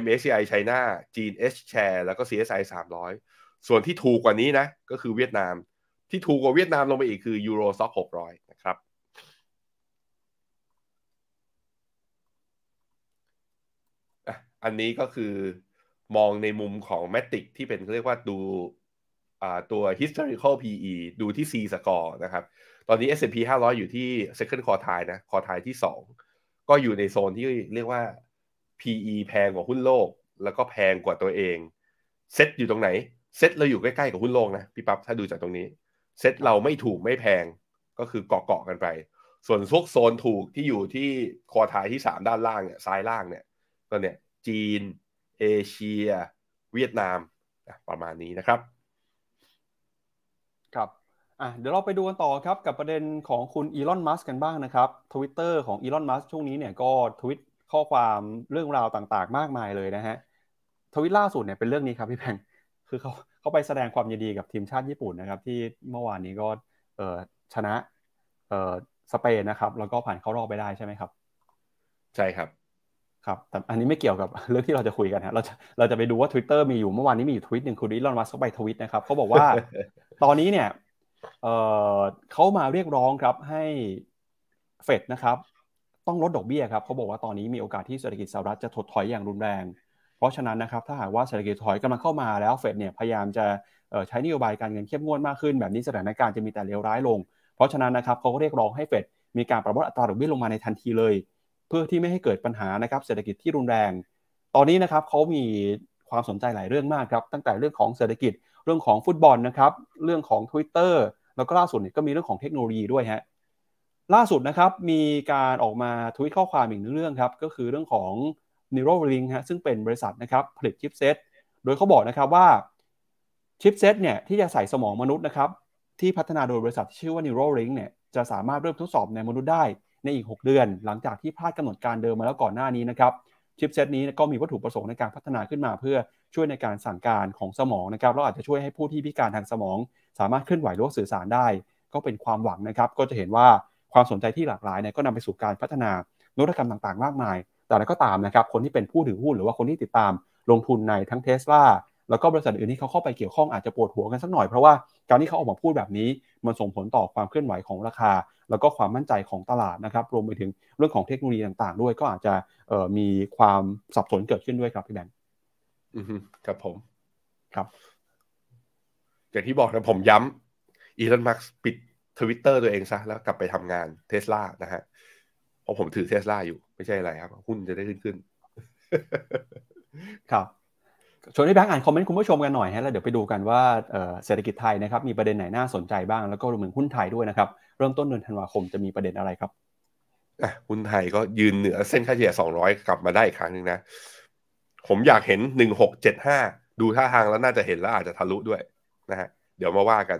MSCI ไชน่าจีน H share แล้วก็ CSI 300 ส่วนที่ถูกกว่านี้นะ ก็คือเวียดนามที่ถูกกว่าเวียดนามลงไปอีก คือยูโรซ็อก600นะครับอันนี้ก็คือมองในมุมของแมติกที่เป็นเรียกว่าดูตัว historical PE ดูที่ C score นะครับ ตอนนี้ S&P 500 อยู่ที่ second quartile นะ quartile ที่ 2 ก็อยู่ในโซนที่เรียกว่า PE แพงกว่าหุ้นโลก แล้วก็แพงกว่าตัวเองเซ็ตอยู่ตรงไหนเซ็ตเราอยู่ใกล้ๆกับหุ้นโลกนะ พี่ปั๊บถ้าดูจากตรงนี้เซ็ตเราไม่ถูกไม่แพงก็คือเกาะเกาะกันไป ส่วนพวกโซนถูกที่อยู่ที่คอทายที่ 3 ด้านล่างเนี่ยซ้ายล่างเนี่ยก็เนี่ยจีนเอเชีย เวียดนามประมาณนี้นะครับครับ่ะเดี๋ยวเราไปดูกันต่อครับกับประเด็นของคุณอีลอนมัสกันบ้างนะครับทวิตเตอร์ของอีลอนมัสช่วงนี้เนี่ยก็ทวิตข้อความเรื่องราวต่าง ๆ มากมายเลยนะฮะทวิตล่าสุดเนี่ยเป็นเรื่องนี้ครับพี่แพงคือเขาเขาไปแสดงความยินดีกับทีมชาติญี่ปุ่นนะครับ ที่เมื่อวานนี้ก็เออชนะเออสเปนนะครับแล้วก็ผ่านเข้ารอบไปได้ใช่ไหมครับใช่ครับ ครับแต่อันนี้ไม่เกี่ยวกับเรื่องที่เราจะคุยกันฮะเราจะเราจะไปดูว่า Twitter มีอยู่เมื่อวานนี้มีอยู่ทวิตหนึ่งคุณดิลอนมาสก์ไปทวิตนะครับเขาบอกว่าตอนนี้เนี่ยเเขามาเรียกร้องครับให้เฟดนะครับต้องลดดอกเบี้ยครับเขาบอกว่าตอนนี้มีโอกาสที่เศรษฐกิจสหรัฐจะถดถอยอย่างรุนแรง เพราะฉะนั้นนะครับถ้าหากว่าเศรษฐกิจถอยกำลังเข้ามาแล้วเฟดเนี่ยพยายามจะใช้นโยบายการเงินเข้มงวดมากขึ้นแบบนี้สถานการณ์จะมีแต่เลวร้ายลง เพราะฉะนั้นนะครับเขาก็เรียกร้องให้เฟดมีการปรับลดอัตราดอกเบี้ยลงมาในทันทีเลย เพื่อที่ไม่ให้เกิดปัญหานะครับเศรษฐกิจที่รุนแรง ตอนนี้นะครับเขามีความสนใจหลายเรื่องมากครับตั้งแต่เรื่องของเศรษฐกิจเรื่องของฟุตบอลนะครับเรื่องของ Twitter แล้วก็ล่าสุดเนี่ยก็มีเรื่องของเทคโนโลยีด้วยฮะล่าสุดนะครับมีการออกมาทวิตข้อความอีกเรื่องครับ ก็คือเรื่องของ Neuralink ฮะซึ่งเป็นบริษัทนะครับผลิตชิปเซตโดยเขาบอกนะครับว่าชิปเซตเนี่ยที่จะใส่สมองมนุษย์นะครับที่พัฒนาโดยบริษัทชื่อว่า Neuralink เนี่ยจะสามารถเริ่มทดสอบในมนุษย์ได้ในอีก 6 เดือน หลังจากที่พลาดกำหนดการเดิมมาแล้วก่อนหน้านี้นะครับชิปเซตนี้ก็มีวัตถุประสงค์ในการพัฒนาขึ้นมา เพื่อช่วยในการสั่งการของสมองนะครับแล้วอาจจะช่วยให้ผู้ที่พิการทางสมอง สามารถเคลื่อนไหวหรือสื่อสารได้ ก็เป็นความหวังนะครับก็จะเห็นว่าความสนใจที่หลากหลายเนี่ยก็นำไปสู่การพัฒนานวัตกรรมต่างๆ มากมาย แต่แล้วก็ตามนะครับ คนที่เป็นผู้ถือหุ้น หรือว่าคนที่ติดตามลงทุนในทั้งเทสลาแล้วก็บริษัทอื่นที่เขาเข้าไปเกี่ยวข้องอาจจะปวดหัวกันสักหน่อย เพราะว่าการที่เขาออกมาพูดแบบนี้ มันส่งผลต่อความเคลื่อนไหวของราคา แล้วก็ความมั่นใจของตลาดนะครับ รวมไปถึงเรื่องของเทคโนโลยีต่าง ๆ ด้วยก็อาจจะมีความสับสนเกิดขึ้นด้วยครับพี่แบงค์ครับผมครับ อย่างที่บอกนะผมย้ำอีลอนมาร์กปิดทวิตเตอร์ตัวเองซะ แล้วกลับไปทำงานเทสลานะฮะเพราะผมถือเทสลาอยู่ไม่ใช่อะไรครับ หุ้นจะได้ขึ้นขึ้นครับชวนให้แบงค์อ่านคอมเมนต์คุณผู้ชมกันหน่อยฮะแล้วเดี๋ยวไปดูกันว่า เศรษฐกิจไทยนะครับ มีประเด็นไหนน่าสนใจบ้างแล้วก็รวมถึงหุ้นไทยด้วยนะครับ เริ่มต้นเดือนธันวาคมจะมีประเด็นอะไรครับหุ้นไทยก็ยืนเหนือ เส้นค่าเฉลี่ย200กลับมาได้อีกครั้งหนึ่งนะผมอยากเห็น1675ดูท่าทางแล้วน่าจะเห็นแล้วอาจจะทะลุด้วยนะฮะเดี๋ยวมาว่ากัน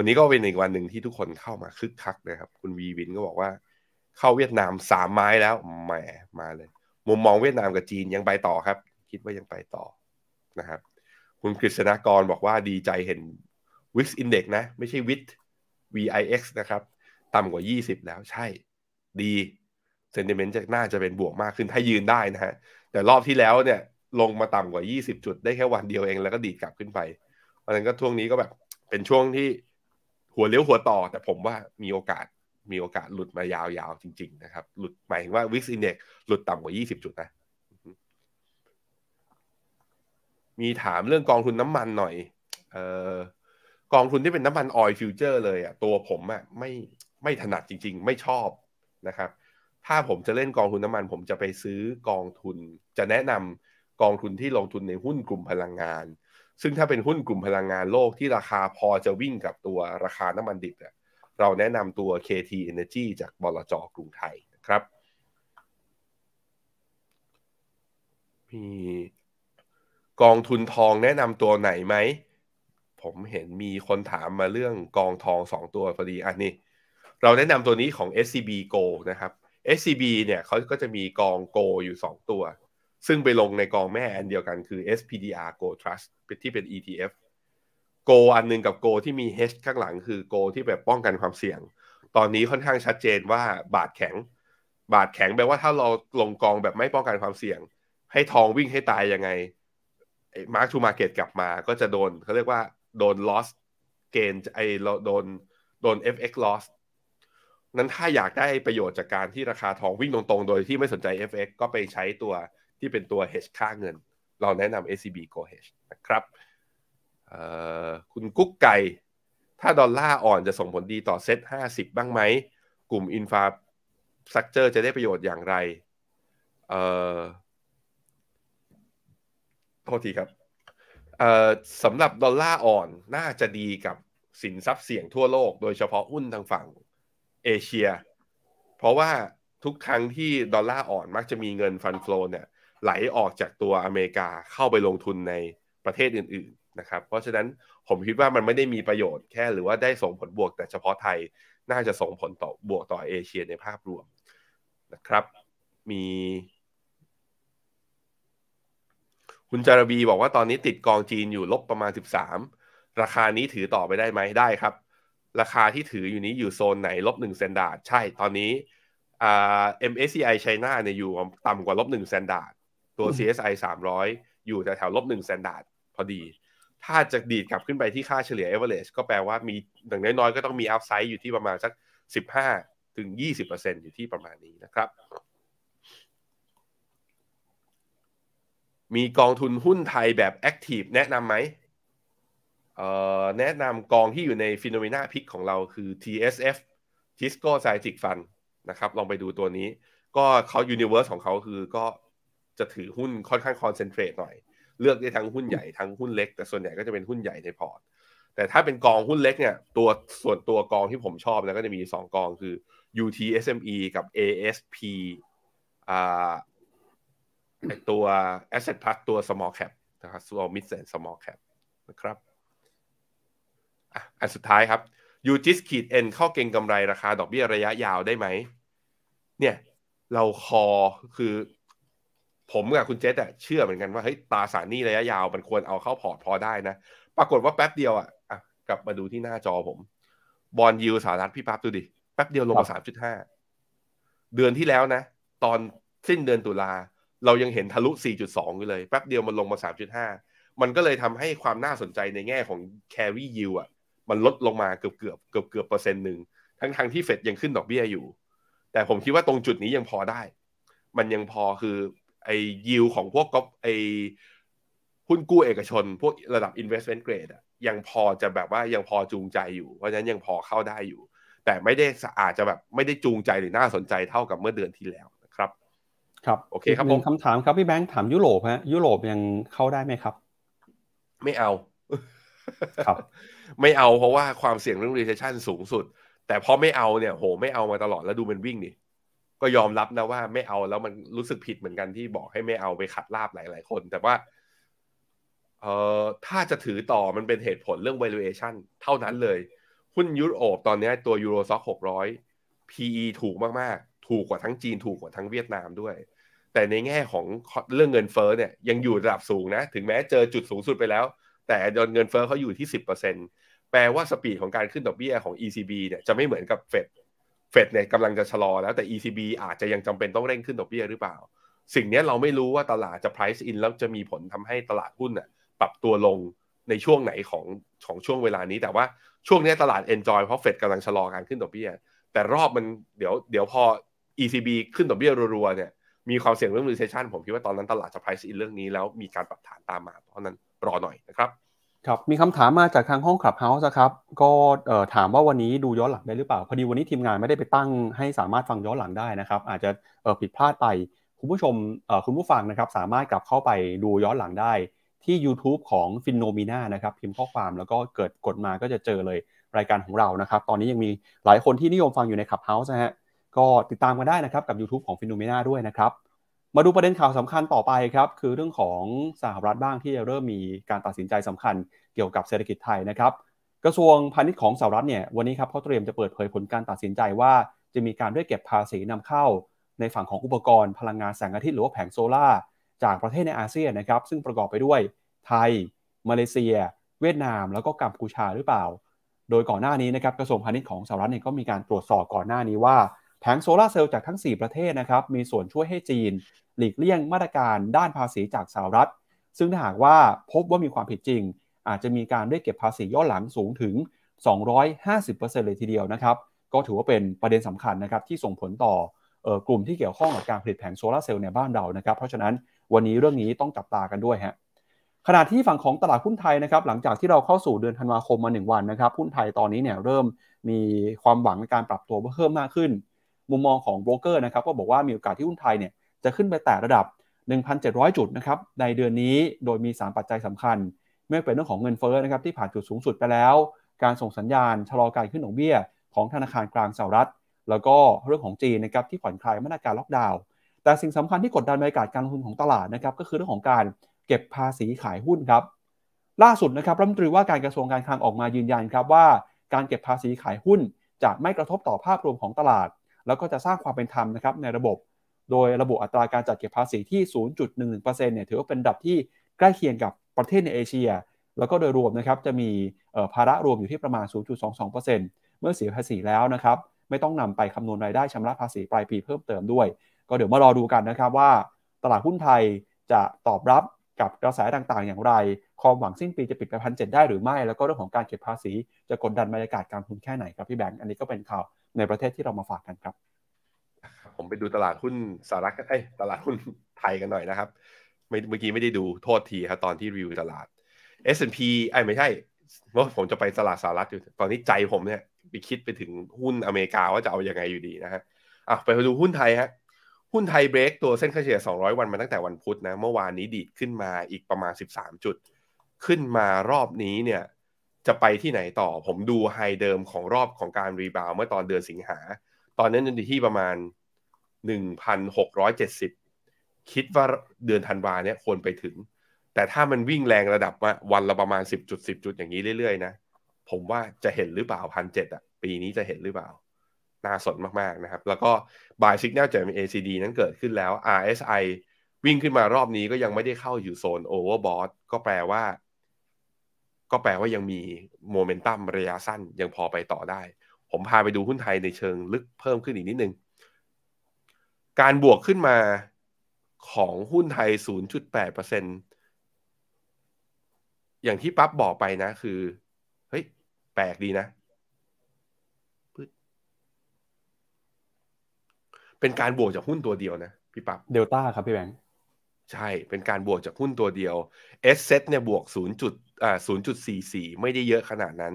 วันนี้ก็เป็นอีกวันหนึ่งที่ทุกคนเข้ามาคึกคักนะครับ คุณวีวินก็บอกว่าเข้าเวียดนามสามไม้แล้วแหมมาเลย มุมมองเวียดนามกับจีนยังไปต่อครับ คิดว่ายังไปต่อนะครับคุณกฤษณกรบอกว่าดีใจเห็น Wix Index นะ ไม่ใช่วิท VIX นะครับต่ำกว่า 20 แล้วใช่ ดี เซนติเมนต์จะน่าจะเป็นบวกมากขึ้นถ้ายืนได้นะฮะแต่รอบที่แล้วเนี่ยลงมาต่ำกว่า 20จุด ได้แค่วันเดียวเอง แล้วก็ดีดกลับขึ้นไปเพราะนั้นก็ช่วงนี้ก็แบบเป็นช่วงที่หัวเลี้ยวหัวต่อ แต่ผมว่ามีโอกาส มีโอกาสหลุดมายาวๆ จริง ๆ นะครับ หลุดหมายถึงว่าวิกซ์อินเด็กหลุดต่ำกว่า 20 จุดนะมีถามเรื่องกองทุนน้ำมันหน่อยเออกองทุนที่เป็นน้ำมันออยฟิวเจอร์ เลยอะ่ะตัวผมอะ่ะไม่ไม่ถนัดจริงๆ ไม่ชอบนะครับ ถ้าผมจะเล่นกองทุนน้ำมัน ผมจะไปซื้อกองทุน จะแนะนำกองทุนที่ลงทุนในหุ้นกลุ่มพลังงานซึ่งถ้าเป็นหุ้นกลุ่มพลังงานโลกที่ราคาพอจะวิ่งกับตัวราคาน้ำมันดิบเนี่ยเราแนะนำตัว KT Energy จากบลจกรุงไทยนะครับมีกองทุนทองแนะนำตัวไหนไหม ผมเห็นมีคนถามมาเรื่องกองทองสองตัวพอดีอันนี้เราแนะนำตัวนี้ของ SCB Go นะครับ SCB เนี่ยเขาก็จะมีกองโกอยู่ 2 ตัวซึ่งไปลงในกองแม่อันเดียวกันคือ SPDR Go Trust ที่เป็น ETF Go อันนึงกับ Go ที่มี H ข้างหลังคือ Go ที่แบบป้องกันความเสี่ยง ตอนนี้ค่อนข้างชัดเจนว่าบาทแข็ง บาทแข็งแปลว่าถ้าเราลงกองแบบไม่ป้องกันความเสี่ยง ให้ทองวิ่งให้ตายยังไงมาร์กทูมาเก็ตกลับมาก็จะโดนเขาเรียกว่าโดน loss เก i n ไอเราโดนโดน FX loss นั้นถ้าอยากได้ประโยชน์จากการที่ราคาทองวิ่งตรงๆ โดยที่ไม่สนใจ FX ก็ไปใช้ตัวที่เป็นตัว hedge ค่าเงิน เราแนะนำ SCB Go Hedge นะครับ คุณกุ๊กไก่ ถ้าดอลลาร์อ่อนจะส่งผลดีต่อเซ็ต50 บ้างไหม กลุ่มอินฟาสตักเจอร์จะได้ประโยชน์อย่างไร โทษทีครับ สำหรับดอลลาร์อ่อนน่าจะดีกับสินทรัพย์เสี่ยงทั่วโลก โดยเฉพาะหุ้นทางฝั่งเอเชีย เพราะว่าทุกครั้งที่ดอลลาร์อ่อนมักจะมีเงินฟันฟลูเนี่ยไหลออกจากตัวอเมริกาเข้าไปลงทุนในประเทศอื่นๆนะครับ เพราะฉะนั้นผมคิดว่ามันไม่ได้มีประโยชน์แค่หรือว่าได้ส่งผลบวกแต่เฉพาะไทยน่าจะส่งผลต่อบวกต่อเอเชียในภาพรวมนะครับมีคุณจารบีบอกว่าตอนนี้ติดกองจีนอยู่ลบประมาณ 13 ราคานี้ถือต่อไปได้ไหมได้ครับ ราคาที่ถืออยู่นี้อยู่โซนไหนลบหนึ่งเซนดาร์ใช่ ตอนนี้ MSCI ไชน่าเนี่ยอยู่ต่ำกว่าลบหนึ่งเซนดาร์ตัว CSI 300 อยู่แต่แถวลบหนึ่งแซนด์ดพอดี ถ้าจะดีดกลับขึ้นไปที่ค่าเฉลี่ย average ก็แปลว่ามีอย่างน้อย ๆ ก็ต้องมีอัพไซด์อยู่ที่ประมาณสัก 15ถึง20%อยู่ที่ประมาณนี้นะครับ มีกองทุนหุ้นไทยแบบ active แนะนำไหม แนะนำกองที่อยู่ในฟิโนเมนาพิกของเราคือ TSF Tisco s c i e n t i f Fund นะครับลองไปดูตัวนี้ก็เขา Universe ของเขาคือก็จะถือหุ้นค่อนข้างคอนเซนเทรตหน่อย เลือกได้ทั้งหุ้นใหญ่ทั้งหุ้นเล็กแต่ส่วนใหญ่ก็จะเป็นหุ้นใหญ่ในพอร์ต แต่ถ้าเป็นกองหุ้นเล็กเนี่ยตัวส่วนตัวกองที่ผมชอบนะก็จะมี 2 กองคือ UTSME กับ ASP อ่าตัว Asset Plus ตัว small cap นะครับ small mid and small cap นะครับอันสุดท้ายครับยูจิสขีดเอ็นเข้าเก็งกำไร ราคาดอกเบี้ยระยะยาวได้ไหมเนี่ย เราคอคือผมกับคุณเจษอะเชื่อเหมือนกันว่าเฮ้ยตราสารนี้ระยะยาวมันควรเอาเข้าพอร์ตพอได้นะปรากฏว่าแป๊บเดียวอะอะกลับมาดูที่หน้าจอผม บอลยิวสหรัฐพี่ปั๊บดูดิ แป๊บเดียวลงมาสามจุดห้าเดือนที่แล้วนะ ตอนสิ้นเดือนตุลา เรายังเห็นทะลุสี่จุดสองอยู่เลย แป๊บเดียวมันลงมาสามจุดห้ามันก็เลยทำให้ความน่าสนใจในแง่ของ carry yield อะมันลดลงมาเกือบเกือบเกือบเกือบเปอร์เซ็นต์หนึ่งทั้งทางที่เฟดยังขึ้นดอกเบี้ยอยู่ แต่ผมคิดว่าตรงจุดนี้ยังพอได้ มันยังพอคือไอยิวของพวกก๊อปไอหุ้นกู้เอกชน พวกระดับ investment grade อะยังพอจะแบบว่ายังพอจูงใจอยู่ เพราะฉะนั้นยังพอเข้าได้อยู่ แต่ไม่ได้สะอาดจะแบบไม่ได้จูงใจหรือน่าสนใจเท่ากับเมื่อเดือนที่แล้วนะครับ ครับโอเคครับผมคำถามครับพี่แบงค์ ถามยุโรปฮะยุโรปยังเข้าได้ไหมครับ ไม่เอาครับ ไม่เอาเพราะว่าความเสี่ยงเรื่อง recession สูงสุด แต่พอไม่เอาเนี่ยโห ไม่เอามาตลอดแล้วดูมันวิ่งนี่ก็ยอมรับนะว่าไม่เอาแล้วมันรู้สึกผิดเหมือนกันที่บอกให้ไม่เอาไปขัดลาบหลายๆคน แต่ว่าเอ่อถ้าจะถือต่อมันเป็นเหตุผลเรื่อง valuation เท่านั้นเลย หุ้นยุโรปตอนนี้ตัวยูโรซ็อกหกร้อย PE ถูกมากๆ ถูกกว่าทั้งจีนถูกกว่าทั้งเวียดนามด้วย แต่ในแง่ของเรื่องเงินเฟ้อเนี่ยยังอยู่ระดับสูงนะ ถึงแม้เจอจุดสูงสุดไปแล้ว แต่ยอนเงินเฟ้อเขาอยู่ที่10%แปลว่าสปีดของการขึ้นดอกเบี้ยของ ECB เนี่ยจะไม่เหมือนกับเฟดเฟดเนี่ยกำลังจะชะลอแล้วแต่ ECB อาจจะยังจำเป็นต้องเร่งขึ้นดอกเบี้ยหรือเปล่า สิ่งนี้เราไม่รู้ว่าตลาดจะ price in แล้วจะมีผลทำให้ตลาดหุ้นน่ะปรับตัวลงในช่วงไหนของของช่วงเวลานี้ แต่ว่าช่วงนี้ตลาด enjoy เพราะเฟดกำลังชะลอการขึ้นดอกเบี้ย แต่รอบมันเดี๋ยวเดี๋ยวพอ ECB ขึ้นดอกเบี้ยรัวๆเนี่ยมีความเสี่ยงเรื่อง recession ผมคิดว่าตอนนั้นตลาดจะ price in เรื่องนี้แล้วมีการปรับฐานตามมาเพราะนั้นรอหน่อยนะครับครับมีคำถามมาจากทางห้องขับเฮาส์ครับ ก็ถามว่าวันนี้ดูย้อนหลังได้หรือเปล่า พอดีวันนี้ทีมงานไม่ได้ไปตั้งให้สามารถฟังย้อนหลังได้นะครับ อาจจะผิดพลาดไป คุณผู้ชมคุณผู้ฟังนะครับ สามารถกลับเข้าไปดูย้อนหลังได้ ที่ YouTube ของฟินโนมีนานะครับ พิมพ์ข้อความแล้วก็เกิดกดมาก็จะเจอเลยรายการของเรา นะครับ ตอนนี้ยังมีหลายคนที่นิยมฟังอยู่ในขับเฮาส์นะฮะ ก็ติดตามกันได้นะครับกับ YouTube ของฟินโนมีนาด้วยนะครับมาดูประเด็นข่าวสำคัญต่อไปครับ คือเรื่องของสหรัฐบ้างที่จะเริ่มมีการตัดสินใจสำคัญเกี่ยวกับเศรษฐกิจไทยนะครับ กระทรวงพาณิชย์ของสหรัฐเนี่ย วันนี้ครับเขาเตรียมจะเปิดเผยผลการตัดสินใจว่า จะมีการเรียกเก็บภาษีนำเข้าในฝั่งของอุปกรณ์ พลังงานแสงอาทิตย์หรือว่าแผงโซลา่าจากประเทศในอาเซียนนะครับซึ่งประกอบไปด้วยไทยมาเลเซีย เวียดนาม แล้วก็กัมพูชาหรือเปล่า โดยก่อนหน้านี้นะครับกระทรวงพาณิชย์ของสหรัฐเนี่ยก็มีการตรวจสอบก่อนหน้านี้ว่าแผงโซลาเซลล์จากทั้ง 4 ประเทศนะครับ มีส่วนช่วยให้จีน หลีกเลี่ยงมาตรการด้านภาษีจากสหรัฐ ซึ่งถ้าหากว่าพบว่ามีความผิดจริง อาจจะมีการเรียกเก็บภาษีย้อนหลังสูงถึง 250%เลยทีเดียวนะครับ ก็ถือว่าเป็นประเด็นสำคัญนะครับที่ส่งผลต่อกลุ่มที่เกี่ยวข้องกับการผลิตแผงโซลาเซลล์ในบ้านเรานะครับ เพราะฉะนั้นวันนี้เรื่องนี้ต้องจับตากันด้วยฮะ ขณะที่ฝั่งของตลาดหุ้นไทยนะครับ หลังจากที่เราเข้าสู่เดือนธันวาคมมา 1 วันนะครับ หุ้นไทยตอนนี้เนี่ยเริ่มมีความหวังในการปรับตัวเพิ่มมากขึ้นมุมมองของโบรกเกอร์นะครับก็บอกว่ามีโอกาสที่หุ้นไทยเนี่ยจะขึ้นไปแต่ระดับ 1,700 จุดนะครับในเดือนนี้โดยมี 3 ปัจจัยสำคัญ ไม่เป็นเรื่องของเงินเฟ้อนะครับที่ผ่านจุดสูงสุดไปแล้ว การส่งสัญญาณชะลอการขึ้นดอกเบี้ยของธนาคารกลางสหรัฐ แล้วก็เรื่องของจีนนะครับที่ผ่อนคลายมาตรการล็อกดาวน์แต่สิ่งสำคัญที่กดดันบรรยากาศการลงทุนของตลาดนะครับก็คือเรื่องของการเก็บภาษีขายหุ้นครับล่าสุดนะครับรัฐมนตรีว่าการกระทรวงการคลังออกมายืนยันครับว่า การเก็บภาษีขายหุ้น จะไม่กระทบต่อภาพรวมของตลาดแล้วก็จะสร้างความเป็นธรรมนะครับในระบบ โดยระบบอัตราการจัดเก็บภาษีที่ 0.11%เนี่ยถือว่าเป็นดับที่ใกล้เคียงกับประเทศในเอเชีย แล้วก็โดยรวมนะครับ จะมีภาระรวมอยู่ที่ประมาณ 0.22%เมื่อเสียภาษีแล้วนะครับ ไม่ต้องนำไปคำนวณรายได้ชำระภาษีปลายปีเพิ่มเติมด้วย ก็เดี๋ยวมารอดูกันนะครับว่า ตลาดหุ้นไทยจะตอบรับกับกระแสต่าง ๆ อย่างไร ความหวังสิ้นปีจะปิดไปพันเได้หรือไม่ แล้วก็เรื่องของการเก็บภาษีจะกดดันบรรยากาศการทุนแค่ไหนครับพี่แบงค์ อันนี้ก็เป็นข่าวในประเทศที่เรามาฝากกันครับ ผมไปดูตลาดหุ้นสหรัฐไอ้ตลาดหุ้นไทยกันหน่อยนะครับ เมื่อกี้ไม่ได้ดูโทษทีครับตอนที่รีวิวตลาด S&P ไอ้ไม่ใช่เพ่าผมจะไปตลาดสหรัฐอยู่ ตอนนี้ใจผมเนี่ย ไปคิดไปถึงหุ้นอเมริกาว่าจะเอาอยัางไงอยู่ดีนะฮะอ่ะไปดูหุ้นไทยฮะ หุ้นไทยเบรกตัวเส้นค่าเฉลี่ย200 วันมาตั้งแต่วันพุธนะ เมื่อวานนี้ดีดขึ้นมาอีกประมาณ 13 จุด ขึ้นมารอบนี้เนี่ยจะไปที่ไหนต่อ ผมดูไฮเดิมของรอบของการรีบาวเมื่อตอนเดือนสิงหา ตอนนั้นอยู่ที่ประมาณ 1,670 คิดว่าเดือนธันวาเนี่ยควรไปถึง แต่ถ้ามันวิ่งแรงระดับว่าวันละประมาณ 10จุด10 จุดอย่างนี้เรื่อยๆนะ ผมว่าจะเห็นหรือเปล่าพันเจ็ดอ่ะปีนี้จะเห็นหรือเปล่า น่าสนมากๆนะครับ แล้วก็่ายสิก n นลจาก ACD นั้นเกิดขึ้นแล้ว RSI วิ่งขึ้นมารอบนี้ก็ยังไม่ได้เข้าอยู่โซนโอเวอร์บอท ก็แปลว่าก็แปลว่ายังมีโมเมนตัมระยะสั้นยังพอไปต่อได้ ผมพาไปดูหุ้นไทยในเชิงลึกเพิ่มขึ้นอีกนิดนึง การบวกขึ้นมาของหุ้นไทย 0.8%อย่างที่ปั๊บบอกไปนะคือ เฮ้ย แปลกดีนะ เป็นการบวกจากหุ้นตัวเดียวนะพี่ปั๊บเดลต้าครับพี่แบงค์ใช่ เป็นการบวกจากหุ้นตัวเดียว s อสเนี่ยบวก0จุดี่สี4 4 ไม่ได้เยอะขนาดนั้น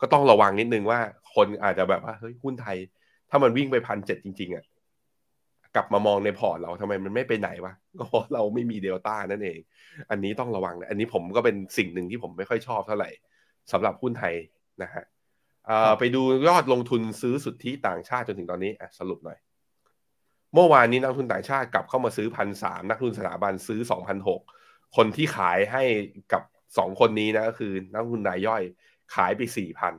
ก็ต้องระวังนิดนึงว่าคนอาจจะแบบว่าเฮ้ยหุ้นไทย ถ้ามันวิ่งไปพันเจ็ดจริง ๆอะ่ะ กลับมามองในพอร์ตเราทำไม มันไม่ไปไหนวะ ก็เพราะเราไม่มีเดลต้านั่นเอง อันนี้ต้องระวังนะอันนี้ผมก็เป็นสิ่งหนึ่งที่ผมไม่ค่อยชอบเท่าไหร่สำหรับหุ้นไทย นะฮะไปดูยอดลงทุนซื้อสุทธิต่างชาติจนถึงตอนนี้สรุปหน่อยเมื่อวานนี้นักทุนต่างชาติกลับเข้ามาซื้อพันสามนักทุนสถาบันซื้อสองพันหกคนที่ขายให้กับสองคนนี้นะก็คือ นักทุนรายย่อยขายไปสี่พัน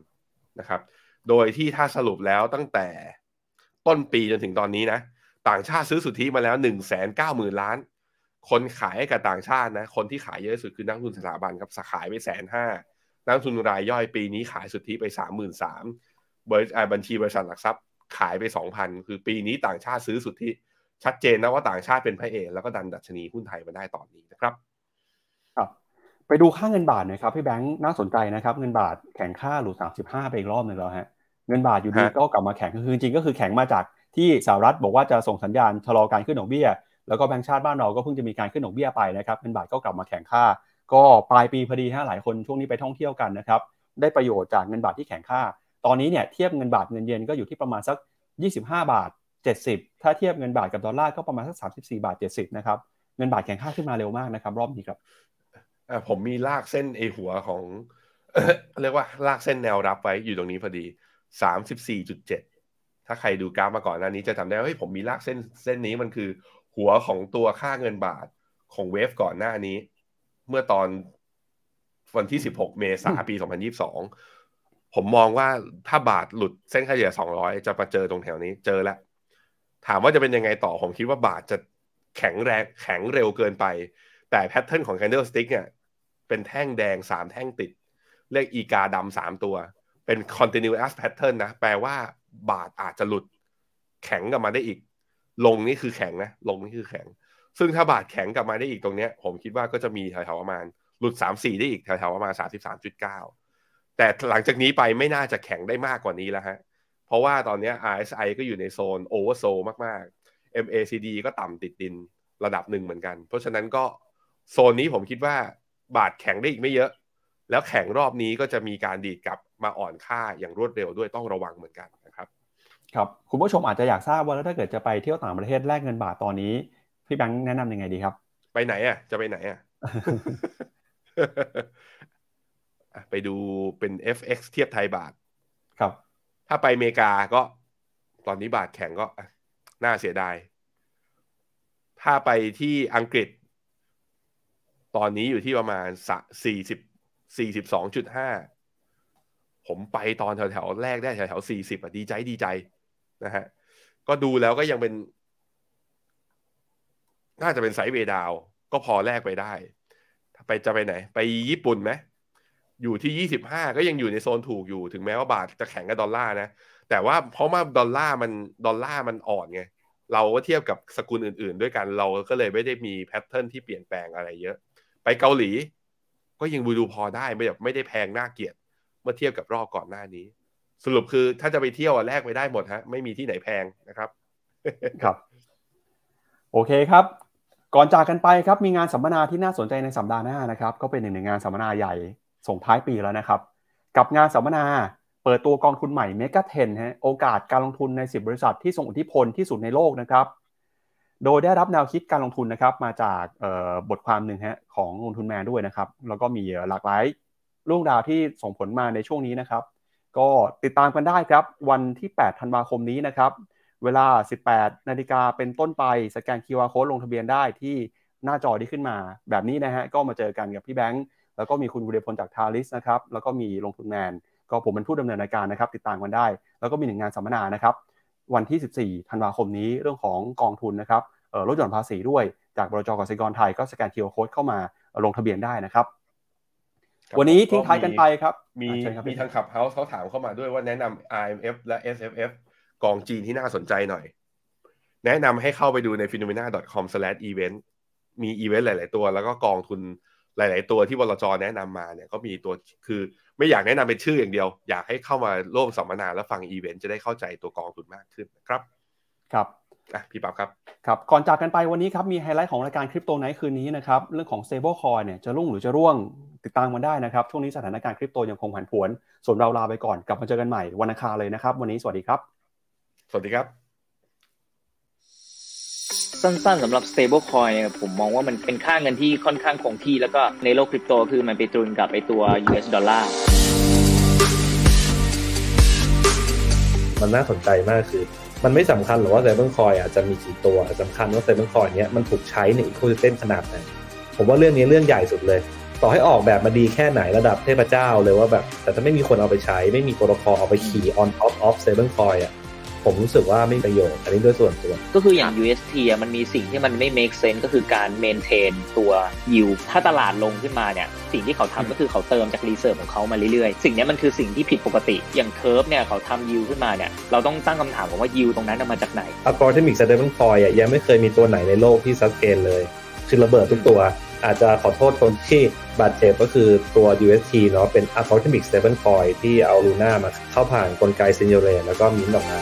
นะครับโดยที่ถ้าสรุปแล้วตั้งแต่ต้นปีจนถึงตอนนี้นะต่างชาติซื้อสุทธิมาแล้วหนึ่งแสนเก้าหมื่นล้าน คนขายให้กับต่างชาตินะคนที่ขายเยอะสุดคือนักทุนสถาบันครับสขายไปแสนห้านักทุนรายย่อยปีนี้ขายสุทธิไปสามหมื่นสามบัญชีบริษัทหลักทรัพย์ขายไป 2,000 คือปีนี้ต่างชาติซื้อสุดที่ชัดเจนนะว่าต่างชาติเป็นพระเอกแล้วก็ดันดัชนีหุ้นไทยมาได้ตอนนี้นะครับครับ ไปดูค่าเงินบาทหน่อยครับพี่แบงค์น่าสนใจนะครับ เงินบาทแข็งค่าหลุด35 ไปอีกรอบหนึ่งแล้วฮะเงินบาทอยู่ดีก็กลับมาแข็งคือจริงก็คือแข็งมาจากที่สหรัฐบอกว่าจะส่งสัญญาณชะลอการขึ้นดอกเบี้ย แล้วก็แบงก์ชาติบ้านเราก็เพิ่งจะมีการขึ้นดอกเบี้ยไปนะครับเงินบาทก็กลับมาแข็งค่า ก็ปลายปีพอดีฮะหลายคนช่วงนี้ไปท่องเที่ยวกันนะครับได้ประโยชน์จากเงินบาทที่แข็งค่าตอนนี้เนี่ยเทียบเงินบาทเงินเยนก็อยู่ที่ประมาณสัก 25 บาท 70 ถ้าเทียบเงินบาทกับดอลลาร์ก็ประมาณสัก 34บาท 70 นะครับ เงินบาทแข็งค่าขึ้นมาเร็วมากนะครับรอบนี้ครับ ผมมีลากเส้นเอหัวของเรียกว่าลากเส้นแนวรับไว้อยู่ตรงนี้พอดี 34.7 ถ้าใครดูกราฟมาก่อนหน้านี้จะํำได้ว่าเฮ้ยผมมีลากเส้นเส้นนี้มันคือหัวของตัวค่าเงินบาทของเวฟก่อนหน้านี้ เมื่อตอนวันที่ 16 เมษายนปี 2022ผมมองว่าถ้าบาทหลุดเส้นค่าเฉลี่ย200 จะมาเจอตรงแถวนี้เจอแล้ว ถามว่าจะเป็นยังไงต่อ ผมคิดว่าบาทจะแข็งแรงแข็งเร็วเกินไป แต่แพทเทิร์นของแคนเดลสติ๊กเนี่ยเป็นแท่งแดง 3 แท่งติดเรียกอีกาดำสามตัว เป็น continuous pattern นะ แปลว่าบาทอาจจะหลุดแข็งกลับมาได้อีก ลงนี่คือแข็งนะ ลงนี่คือแข็ง ซึ่งถ้าบาทแข็งกลับมาได้อีกตรงเนี้ย ผมคิดว่าก็จะมีแถวๆประมาณหลุด 3 4ได้อีกแถวๆประมาณ33.9แต่หลังจากนี้ไปไม่น่าจะแข็งได้มากกว่านี้แล้วฮะ เพราะว่าตอนนี้ RSI ก็อยู่ในโซนโอเวอร์โซมากๆ MACD ก็ต่ำติดดินระดับหนึ่งเหมือนกัน เพราะฉะนั้นก็โซนนี้ผมคิดว่าบาทแข็งได้อีกไม่เยอะ แล้วแข็งรอบนี้ก็จะมีการดีดกลับมาอ่อนค่าอย่างรวดเร็วด้วยต้องระวังเหมือนกันนะครับ ครับ คุณผู้ชมอาจจะอยากทราบว่าแล้วถ้าเกิดจะไปเที่ยวต่างประเทศแลกเงินบาทตอนนี้พี่แบงค์แนะนำยังไงดีครับ ไปไหนอ่ะจะไปไหนอ่ะไปดูเป็น FX เทียบไทยบาท ครับ ถ้าไปอเมริกาก็ตอนนี้บาทแข็งก็ น่าเสียดาย ถ้าไปที่อังกฤษ ตอนนี้อยู่ที่ประมาณสี่สิบสี่สิบสองจุดห้า ผมไปตอนแถวแถวแรกได้แถวแถวสี่สิบอ่ะดีใจ ดีใจนะฮะ ก็ดูแล้วก็ยังเป็น น่าจะเป็นไซด์เวดาว ก็พอแลกไปได้ไปจะไปไหน ไปญี่ปุ่นไหมอยู่ที่ 25 ก็ยังอยู่ในโซนถูกอยู่ถึงแม้ว่าบาทจะแข็งกับดอลลาร์นะ แต่ว่าเพราะว่าดอลลาร์มันดอลลาร์มันอ่อนไง เราก็เทียบกับสกุลอื่น ๆ ด้วยกันเราก็เลยไม่ได้มีแพทเทิร์นที่เปลี่ยนแปลงอะไรเยอะ ไปเกาหลี ก็ยังดูพอได้ไม่แบบไม่ได้แพงน่าเกียด เมื่อเทียบกับรอบก่อนหน้านี้ สรุปคือถ้าจะไปเที่ยวแลกไปได้หมดฮะไม่มีที่ไหนแพงนะครับครับ โอเคครับ ก่อนจากกันไปครับมีงานสัมมนาที่น่าสนใจในสัปดาห์หน้านะครับ ก็เป็นหนึ่งในงานสัมมนาใหญ่ส่งท้ายปีแล้วนะครับกับงานสัมมนาเปิดตัวกองทุนใหม่เมกะเทนฮะโอกาสการลงทุนใน10บริษัทที่ส่งอิทธิพลที่สุดในโลกนะครับ โดยได้รับแนวคิดการลงทุนนะครับมาจากบทความหนึ่งฮะของลงทุนแมนด้วยนะครับ แล้วก็มีหลากหลายเรื่องราวที่ส่งผลมาในช่วงนี้นะครับ ก็ติดตามกันได้ครับวันที่ 8 ธันวาคมนี้นะครับเวลา 18 นาฬิกาเป็นต้นไปสแกน QR Code ลงทะเบียนได้ที่หน้าจอที่ขึ้นมา แบบนี้นะฮะก็มาเจอกันกับพี่แบงค์แล้วก็มีคุณกุเดพลจากทาริสนะครับ แล้วก็มีลงทุนแมนก็ผมเป็นผู้ดำเนินรายการนะครับ ติดตามกันได้ แล้วก็มีหนึ่งงานสัมมนานะครับ วันที่ 14ธันวาคมนี้เรื่องของกองทุนนะครับลดหย่อนภาษีด้วยจากบริจกสิกรไทยก็สแกนเคยร์โค้ดเข้ามาลงทะเบียนได้นะครับ วันนี้ทิ้งท้ายกันไปครับ มีมีทางขับเฮาส์เขาถามเข้ามาด้วยว่าแนะนำ IMF และ SFF กองจีนที่น่าสนใจหน่อยแนะนำให้เข้าไปดูใน phenomena.com/event มีอีเวนต์หลาย ๆ ตัว แล้วก็กองทุนหลาย ๆ ตัวที่วลจแนะนำมาเนี่ยก็มีตัวคือไม่อยากแนะนำเป็นชื่ออย่างเดียว อยากให้เข้ามาร่วมสัมมนาและฟังอีเวนต์จะได้เข้าใจตัวกองทุนมากขึ้นครับครับอ่ะพี่ปั๊บครับ ครับก่อนจากกันไปวันนี้ครับมีไฮไลท์ของรายการคริปโตไนท์คืนนี้นะครับ เรื่องของเซเบอร์คอยเนี่ยจะรุ่งหรือจะร่วงติดตามมันได้นะครับช่วงนี้สถานการณ์คริปโตยังคงผันผวนส่วนเราลาไปก่อนกลับมาเจอกันใหม่วันอังคารเลยนะครับวันนี้สวัสดีครับ สวัสดีครับสั้นๆสำหรับ stablecoin ผมมองว่ามันเป็นค่าเงินที่ค่อนข้างคงที่ แล้วก็ในโลกคริปโตคือมันไปตรุนกับไอตัว US ดอลลาร์มันน่าสนใจมากคือ มันไม่สำคัญหรอว่า stablecoin อาจจะมีกี่ตัวสำคัญว่า stablecoin เนี้ยมันถูกใช้ในโคซิสเต็มขนาดไหนผมว่าเรื่องนี้เรื่องใหญ่สุดเลย ต่อให้ออกแบบมาดีแค่ไหนระดับเทพเจ้าเลยว่าแบบแต่ถ้าไม่มีคนเอาไปใช้ ไม่มีโปรโตคอลเอาไปขี่ on top of stablecoin อ่ะผมรู้สึกว่าไม่ประโยชน์ อันนี้ด้วยส่วนตัว ก็คืออย่าง UST อ่ะมันมีสิ่งที่มันไม่ make sense ก็คือการ maintain ตัว yield ถ้าตลาดลงขึ้นมาเนี่ยสิ่งที่เขาทำก็คือเขาเติมจาก r e s e r v e ของเขามาเรื่อยๆ สิ่งนี้มันคือสิ่งที่ผิดปกติ อย่าง curve เนี่ยเขาทำยิวขึ้นมาเนี่ยเราต้องตั้งคำถามว่ายิวตรงนั้นมาจากไหน algorithmic s t a b l e c o i ออ่ะยังไม่เคยมีตัวไหนในโลกที่ sustain เลยคือระเบิดทุกตัวอาจจะขอโทษคนที่บาดเจ็บก็คือตัว UST เนาะเป็น Algorithmic Stable Coin ที่เอาลูน่ามาเข้าผ่านนกลไกซินโยเนแล้วก็มิ้นออกมา